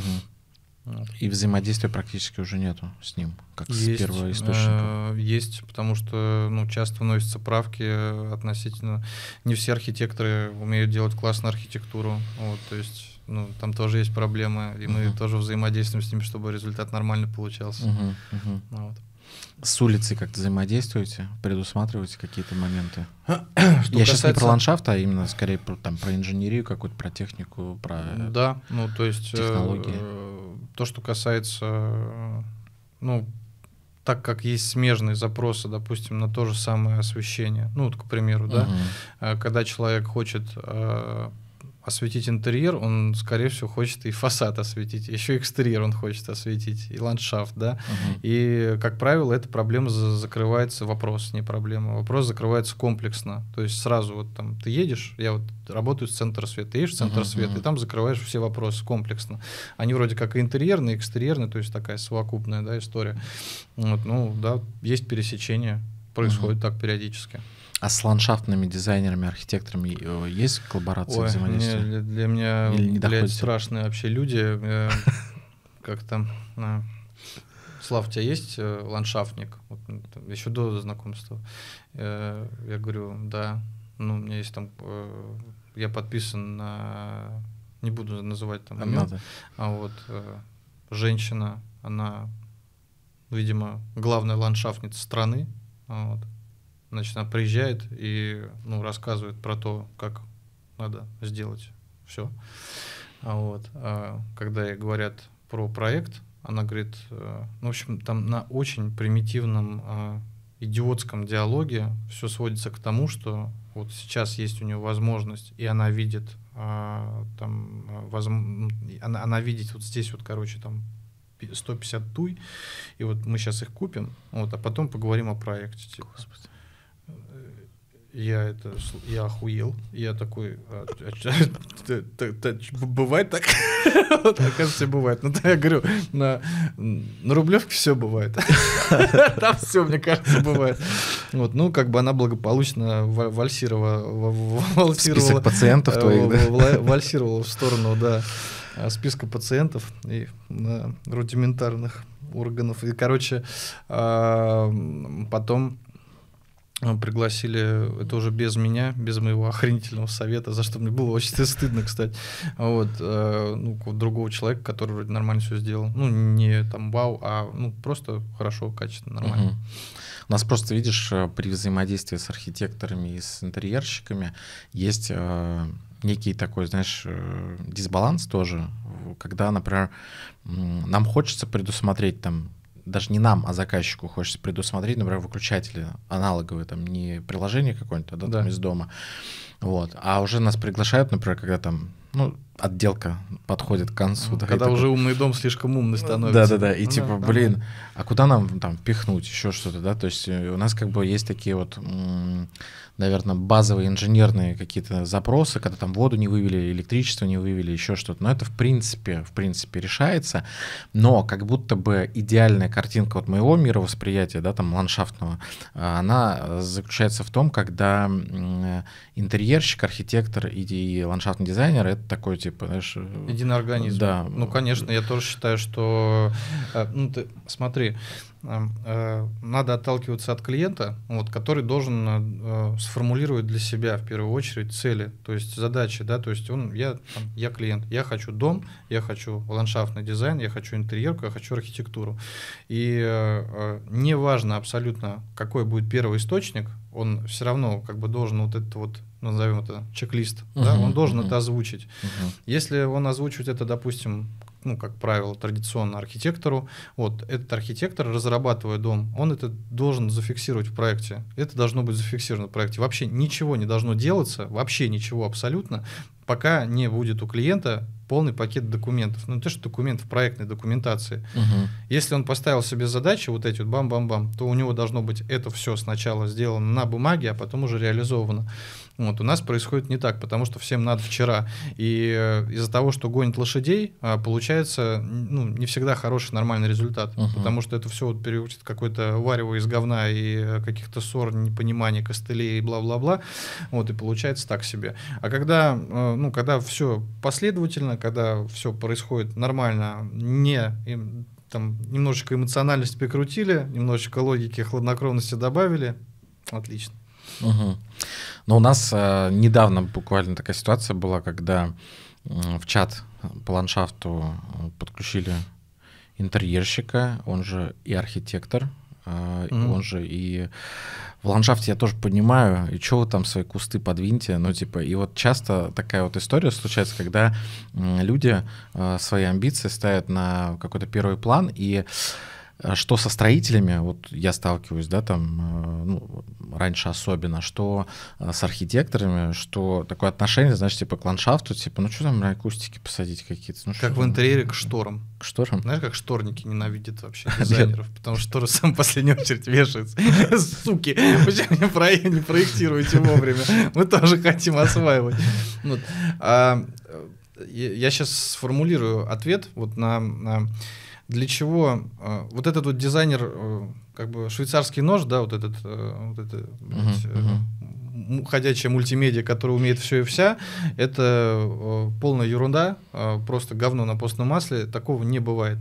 и взаимодействия практически уже нету с ним, как есть, с первого источника. Э, есть, потому что ну, часто вносятся правки э, относительно... Не все архитекторы умеют делать классную архитектуру. Вот, то есть ну, там тоже есть проблемы, и мы uh-huh. тоже взаимодействуем с ними, чтобы результат нормально получался. Uh-huh, uh-huh. вот. С улицей как-то взаимодействуете, предусматриваете какие-то моменты? Что Я касается... сейчас не про ландшафт, а именно скорее про, там, про инженерию, какую-то про технику, про э, Да, ну то есть технологии. Э, то, что касается, э, ну, так как есть смежные запросы, допустим, на то же самое освещение, ну, вот, к примеру, uh-huh. да, э, когда человек хочет э, осветить интерьер, он, скорее всего, хочет и фасад осветить, еще экстерьер он хочет осветить, и ландшафт, да. Угу. И, как правило, эта проблема закрывается, вопрос, не проблема, вопрос закрывается комплексно. То есть сразу вот там ты едешь, я вот работаю с центра света, ты едешь в центр угу, света, угу. и там закрываешь все вопросы комплексно. Они вроде как и интерьерные, и экстерьерные, то есть такая совокупная да, история. Вот, ну, да, есть пересечение, происходит угу. так периодически. А с ландшафтными дизайнерами, архитекторами э, есть коллаборация, Ой, взаимодействие? Мне, для меня, Или не блядь, страшные вообще люди. Э, как то а, Слав, у тебя есть э, ландшафтник? Вот, еще до знакомства. Я, говорю, да. Ну, у меня есть там... Я подписан на... Не буду называть там имен. А вот женщина, она, видимо, главная ландшафтница страны. Вот. Значит, она приезжает и ну, рассказывает про то, как надо сделать все. А вот, а, когда ей говорят про проект, она говорит, э, ну, в общем, там на очень примитивном э, идиотском диалоге все сводится к тому, что вот сейчас есть у нее возможность, и она видит э, там, воз... она, она видит вот здесь вот, короче, там 150 туй, и вот мы сейчас их купим, вот, а потом поговорим о проекте. Типа. Господи я это, я охуел, я такой, а, а бывает так? Оказывается, бывает. Ну, я говорю, на, на Рублевке все бывает. Там все, мне кажется, бывает. Вот, ну, как бы она благополучно вальсировала, вальсировала пациентов э, твоих, да? Вальсировала в сторону, да, э, списка пациентов и рудиментарных органов. И, короче, а, потом а, пригласили, это уже без меня, без моего охренительного совета, за что мне было очень стыдно, кстати, вот, э, ну, другого человека, который вроде нормально все сделал, ну, не там вау, а, ну, просто хорошо, качественно, нормально. У нас просто, видишь, э, при взаимодействии с архитекторами и с интерьерщиками есть э, некий такой, знаешь, дисбаланс тоже, когда, например, нам хочется предусмотреть там даже не нам, а заказчику хочется предусмотреть, например, выключатели аналоговые, там не приложение какое-нибудь, а да, да. там из дома. Вот. А уже нас приглашают, например, когда там, ну, отделка подходит к концу. Ну, да, когда уже такой... умный дом слишком умный ну, становится. Да-да-да, и ну, типа, да, блин, да. а куда нам там пихнуть еще что-то, да? То есть э, у нас как бы есть такие вот наверное, базовые инженерные какие-то запросы, когда там воду не вывели, электричество не вывели, еще что-то. Но это в принципе, в принципе решается. Но как будто бы идеальная картинка вот моего мировосприятия, да, там ландшафтного, а, она заключается в том, когда э, интерьерщик, архитектор и ландшафтный дизайнер это такой типа, знаешь, э, единый организм. Да. Ну, конечно, я тоже считаю, что э, ну, ты, смотри, Эм, э, надо отталкиваться от клиента, вот, который должен э, э, сформулировать для себя в первую очередь цели, то есть задачи, да, то есть он, я, там, я клиент, я хочу дом, я хочу ландшафтный дизайн, я хочу интерьерку, я хочу архитектуру. И э, э неважно абсолютно, какой будет первый источник, он все равно как бы должен вот этот вот назовем это чек-лист, uh-huh, да, он должен uh-huh. это озвучить. Uh-huh. Если он озвучивает это, допустим, ну, как правило, традиционно архитектору. Вот этот архитектор, разрабатывая дом, он это должен зафиксировать в проекте. Это должно быть зафиксировано в проекте. Вообще ничего не должно делаться, вообще ничего абсолютно, пока не будет у клиента полный пакет документов. Ну, то, что документ в проектной документации. Угу. Если он поставил себе задачи вот эти вот бам-бам-бам, то у него должно быть это все сначала сделано на бумаге, а потом уже реализовано. Вот, у нас происходит не так, потому что всем надо вчера. И э, из-за того, что гонят лошадей, а, получается ну, не всегда хороший нормальный результат. uh Потому что это все вот переводит какое-то варево из говна и э, каких-то ссор, непониманий, костылей и бла-бла-бла. Вот, и получается так себе. А когда, э, ну, когда все последовательно, когда все происходит нормально, не там немножечко эмоциональность прикрутили, немножечко логики, хладнокровности добавили, отлично. Угу. Но у нас э, недавно буквально такая ситуация была, когда э, в чат по ландшафту э, подключили интерьерщика, он же и архитектор, э, угу. он же и в ландшафте я тоже понимаю, и что вы там свои кусты подвиньте, ну типа, и вот часто такая вот история случается, когда люди э, свои амбиции ставят на какой-то первый план, и а что со строителями, вот я сталкиваюсь, да, там, э, ну, раньше особенно, что э, с архитекторами, что такое отношение, знаешь, типа к ландшафту, типа, ну что там, акустики посадить какие-то. Ну, как что... в интерьере к шторам. К шторам? Знаешь, как шторники ненавидят вообще дизайнеров, потому что шторы сам самую последнюю очередь вешаются. Суки, почему не проектируете вовремя? Мы тоже хотим осваивать. Ну, а, э, я сейчас сформулирую ответ вот на для чего э, вот этот вот дизайнер, э, как бы швейцарский нож, да, вот этот, э, вот это, блядь, uh-huh, uh-huh. ходячая мультимедиа, которая умеет все и вся, это э, полная ерунда, а, просто говно на постном масле, такого не бывает.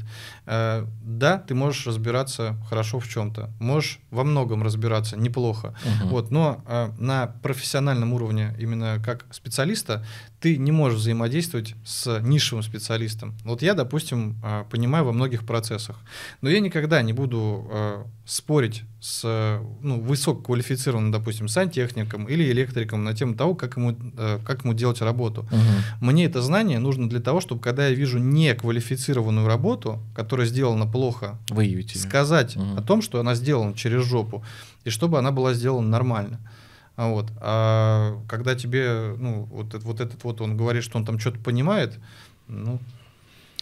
Э, да, ты можешь разбираться хорошо в чем-то, можешь во многом разбираться неплохо, угу. вот, но э, на профессиональном уровне именно как специалиста ты не можешь взаимодействовать с нишевым специалистом. Вот я, допустим, э, понимаю во многих процессах, но я никогда не буду э, спорить с э, ну, высококвалифицированным, допустим, сантехником или электриком на тему того, как ему, э, как ему делать работу. Угу. Мне это знание нужно для того, чтобы когда я вижу неквалифицированную работу, которая которая сделана плохо, выявить сказать угу. о том, что она сделана через жопу, и чтобы она была сделана нормально. А вот, а когда тебе, ну, вот, вот этот вот он говорит, что он там что-то понимает, ну,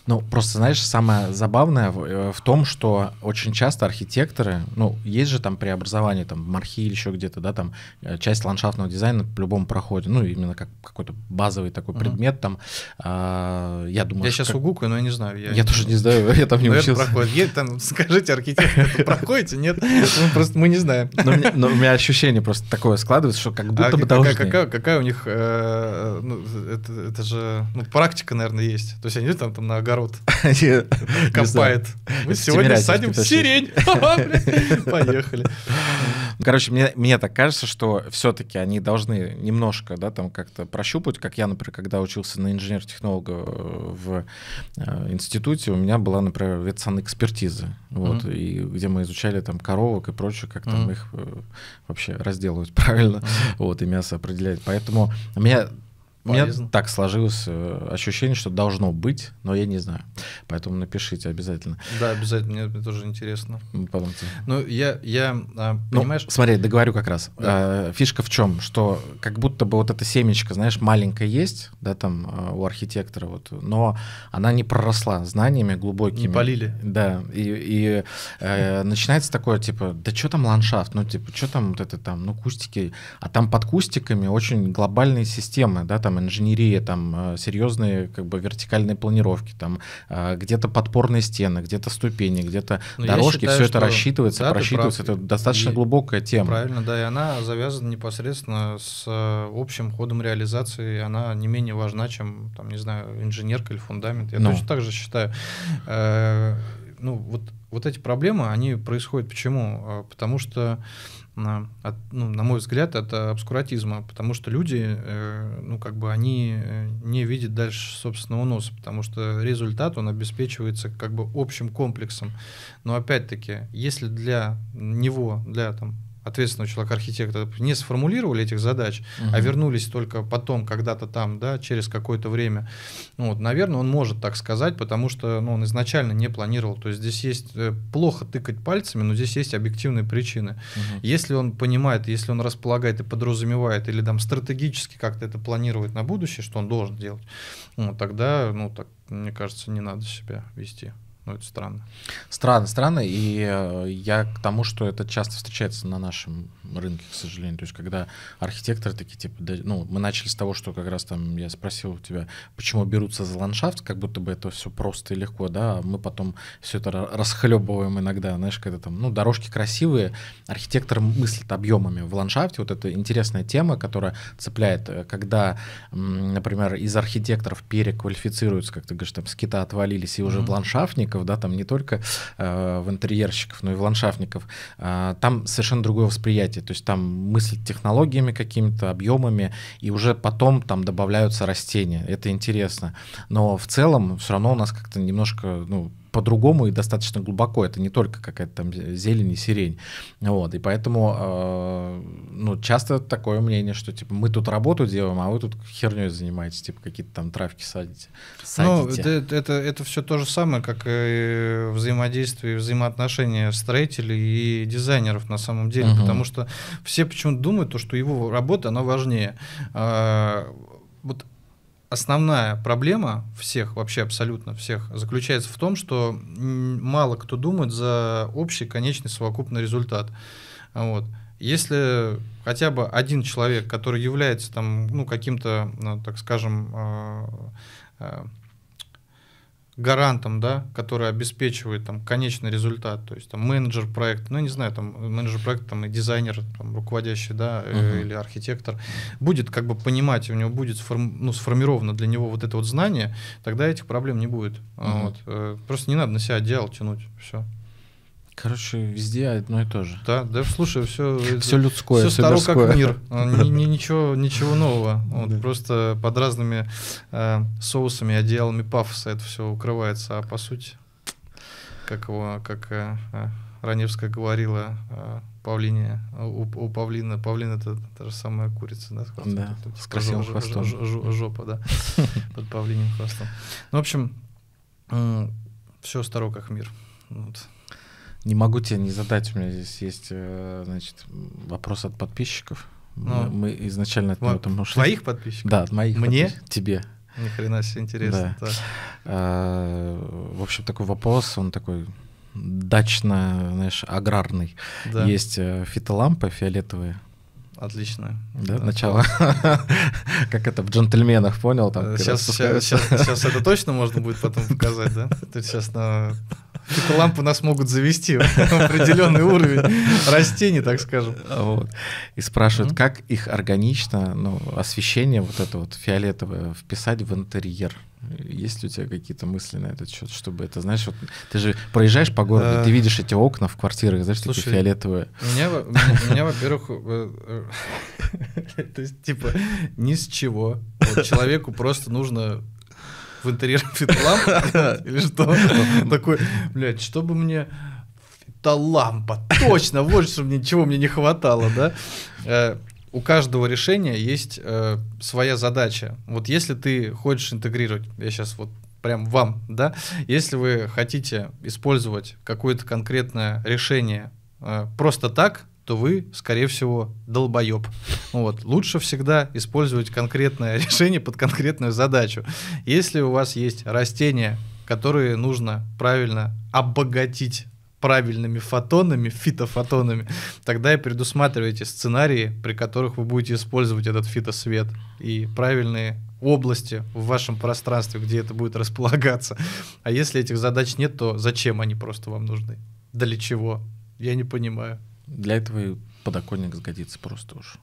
ну, просто, знаешь, самое забавное в, э, в том, что очень часто архитекторы, ну, есть же там преобразование, там, в мархи или еще где-то, да, там, э, часть ландшафтного дизайна в любом проходе, ну, именно как какой-то базовый такой предмет, там, а, я думаю... Я сейчас как... угукаю, но я не знаю. Я, я тоже не знаю, я там не учился. Проходит. там, скажите архитектор проходите, нет? Ну, просто, мы не знаем. Но у меня ощущение просто такое складывается, что как будто а бы должны. Какая у них, э, ну, это же, ну, практика, наверное, есть. То есть они там на огород огород копает. Мы сегодня садим сирень. А, поехали. Ну, короче, мне, мне так кажется, что все-таки они должны немножко, да, там как-то прощупать. Как я, например, когда учился на инженер-технолога э, в э, институте, у меня была, например, ветсанэкспертиза, вот, mm-hmm. и где мы изучали там коровок и прочее, как mm-hmm. там их э, вообще разделывать правильно, mm-hmm. вот, и мясо определять. Поэтому меня у меня так сложилось э, ощущение, что должно быть, но я не знаю. Поэтому напишите обязательно. Да, обязательно, мне, тоже интересно. Ну, потом. Ну, я, я а, ну, понимаешь... Ну, смотри, договорю как раз. Да. А, фишка в чем? Что как будто бы вот эта семечка, знаешь, маленькая есть, да, там а, у архитектора, вот, но она не проросла знаниями глубокими. Не полили. Да, и, и э, начинается такое, типа, да что там ландшафт, ну, типа, что там вот это там, ну, кустики, а там под кустиками очень глобальные системы, да, там там инженерия, там э, серьезные как бы вертикальные планировки, там э, где-то подпорные стены, где-то ступени, где-то Но ну, дорожки, считаю, все это рассчитывается, да, просчитывается, это достаточно и, глубокая тема. Правильно, да, и она завязана непосредственно с э, общим ходом реализации, она не менее важна, чем, там, не знаю, инженерка или фундамент. Я ну. точно так же считаю. ну, вот, вот эти проблемы, они происходят почему? Потому что э, на, от, ну, на мой взгляд, это обскуратизма, потому что люди, э, ну, как бы они э, не видят дальше собственного носа, потому что результат, он обеспечивается как бы общим комплексом. Но опять-таки, если для него, для там, ответственного человека-архитектора не сформулировали этих задач, угу. а вернулись только потом, когда-то там, да, через какое-то время. Ну, вот, наверное, он может так сказать, потому что ну, он изначально не планировал. То есть здесь есть э, плохо тыкать пальцами, но здесь есть объективные причины. Угу. Если он понимает, если он располагает и подразумевает, или там стратегически как-то это планирует на будущее, что он должен делать, ну, тогда, ну, так, мне кажется, не надо себя вести. Ну, это странно. Странно, странно. И э, я к тому, что это часто встречается на нашем рынке, к сожалению. То есть, когда архитекторы такие, типа, ну, мы начали с того, что как раз там я спросил у тебя, почему берутся за ландшафт, как будто бы это все просто и легко, да, а мы потом все это расхлебываем иногда, знаешь, когда там, ну, дорожки красивые, архитектор мыслит объемами в ландшафте. Вот это интересная тема, которая цепляет, э, когда, например, из архитекторов переквалифицируются, как ты говоришь, там, скита отвалились, и уже mm-hmm. в ландшафтник художников, да, там не только э, в интерьерщиков, но и в ландшафтников, э, там совершенно другое восприятие, то есть там мыслят технологиями какими-то, объемами, и уже потом там добавляются растения, это интересно, но в целом все равно у нас как-то немножко, ну, по-другому и достаточно глубоко. Это не только какая-то там зелень и сирень. Вот, и поэтому э, ну, часто такое мнение, что типа мы тут работу делаем, а вы тут херней занимаетесь, типа какие-то там травки садите. Ну, садите. Ну, это, это, это все то же самое, как и взаимодействие взаимоотношения строителей и дизайнеров на самом деле, угу. потому что все почему-то думают, то, что его работа, она важнее. А, вот основная проблема всех, вообще абсолютно всех, заключается в том, что мало кто думает за общий конечный совокупный результат. Вот. Если хотя бы один человек, который является там, ну, каким-то, ну, так скажем, а, а, гарантом, да, который обеспечивает там конечный результат, то есть там менеджер проекта, ну не знаю, там менеджер проекта, там и дизайнер, там, руководящий, да, uh-huh. или архитектор будет как бы понимать, у него будет сформ, ну, сформировано для него вот это вот знание, тогда этих проблем не будет. Uh-huh. Вот. Э, просто не надо на себя одеяло тянуть, все. Короче, везде одно и то же. Да, да, слушай, все... Все людское, все, все старо, как мир. А, ни, ничего, ничего нового. Вот, да. Просто под разными э, соусами, одеялами пафоса это все укрывается. А по сути, как, его, как э, э, Раневская говорила, э, павлине, у, у павлина, павлин это та же самая курица, да, с, да, тут, с красивым ж, хвостом. Ж, ж, жопа, да, под павлиним хвостом. Ну, в общем, все старо как мир. Вот. Не могу тебе не задать. У меня здесь есть э, значит, вопрос от подписчиков. Ну, мы, мы изначально от него там ушли. Твоих подписчиков? Да, от моих. Мне? Тебе. Ни хрена себе интересно. Да. А, в общем, такой вопрос, он такой дачно, знаешь, аграрный. Да. Есть э, фитолампы фиолетовые. Отлично. Да, да. начало. как это в джентльменах, понял? Там, сейчас, сейчас, сейчас, сейчас это точно можно будет потом показать, да? Ты сейчас на эти лампы нас могут завести в определенный уровень растений, так скажем. Вот. И спрашивают, mm-hmm. как их органично, ну, освещение вот это вот фиолетовое вписать в интерьер? Есть ли у тебя какие-то мысли на этот счет, чтобы это, знаешь, вот ты же проезжаешь по городу, ты э, видишь эти окна в квартирах, знаешь, Слушай, такие фиолетовые. Меня, у меня во-первых, э, э, то есть, типа, ни с чего. человеку просто нужно в интерьер лампу или что? Такой, блядь, чтобы мне фитолампа точно, вот что мне, чего мне не хватало, да? Э, у каждого решения есть э, своя задача. Вот если ты хочешь интегрировать, я сейчас вот прям вам, да, если вы хотите использовать какое-то конкретное решение э, просто так, то вы, скорее всего, долбоеб. Вот. Лучше всегда использовать конкретное решение под конкретную задачу. Если у вас есть растения, которые нужно правильно обогатить правильными фотонами, фитофотонами, тогда и предусматривайте сценарии, при которых вы будете использовать этот фитосвет и правильные области в вашем пространстве, где это будет располагаться. А если этих задач нет, то зачем они просто вам нужны? для чего? Я не понимаю. Для этого и подоконник сгодится просто уж.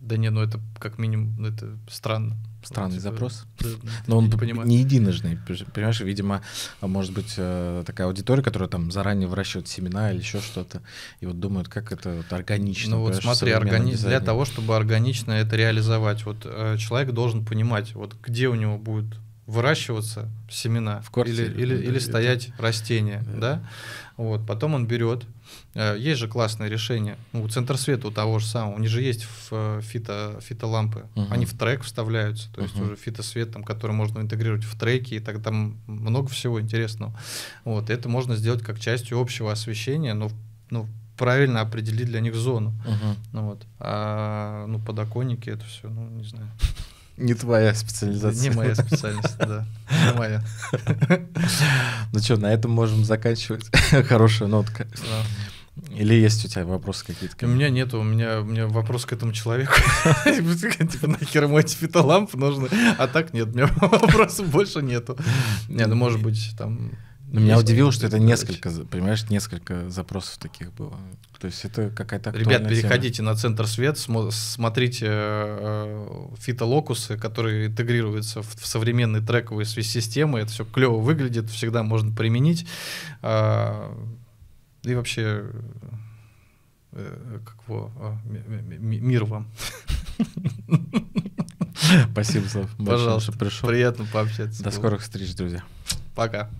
Да не, ну это как минимум, ну это странно. Странный типа, запрос. Да, Но он не, понимаю. не единожный. Понимаешь, видимо, может быть, э, такая аудитория, которая там заранее выращивает семена или еще что-то, и вот думают, как это вот органично. Ну вот смотри, органи... для того, чтобы органично это реализовать, вот э, человек должен понимать, вот где у него будет выращиваться семена в квартире, или, или, да, или стоять это... растения, да. Э. да? Вот, потом он берет, Э, есть же классное решение. Ну, у света у того же самого. У них же есть э, фито, фитолампы. Угу. Они в трек вставляются. То есть угу. уже фитосвет, там, который можно интегрировать в треки. И так там много всего интересного. Вот. Это можно сделать как частью общего освещения, но ну, правильно определить для них зону. Угу. Ну, вот. А ну, подоконники это все, ну, не знаю. Не твоя специализация. Не моя специальность, да. Не моя. Ну что, на этом можем заканчивать. Хорошая нотка. Или есть у тебя вопросы какие-то? У меня нету, у меня, у меня вопрос к этому человеку. Типа, нахер мой фитоламп нужны? А так нет, у меня вопросов больше нету. Не, ну может быть, там но ну, меня удивило, что это несколько, понимаешь, несколько запросов таких было. То есть это какая-то Ребят, переходите тема. на Центр Свет, смотрите э, э, фитолокусы, которые интегрируются в, современные трековые свист-системы. Это все клево выглядит, всегда можно применить. А, и вообще, э, как его, а, мир вам. Спасибо, Слав. Пожалуйста, пришел. Приятно пообщаться. До скорых встреч, друзья. Пока.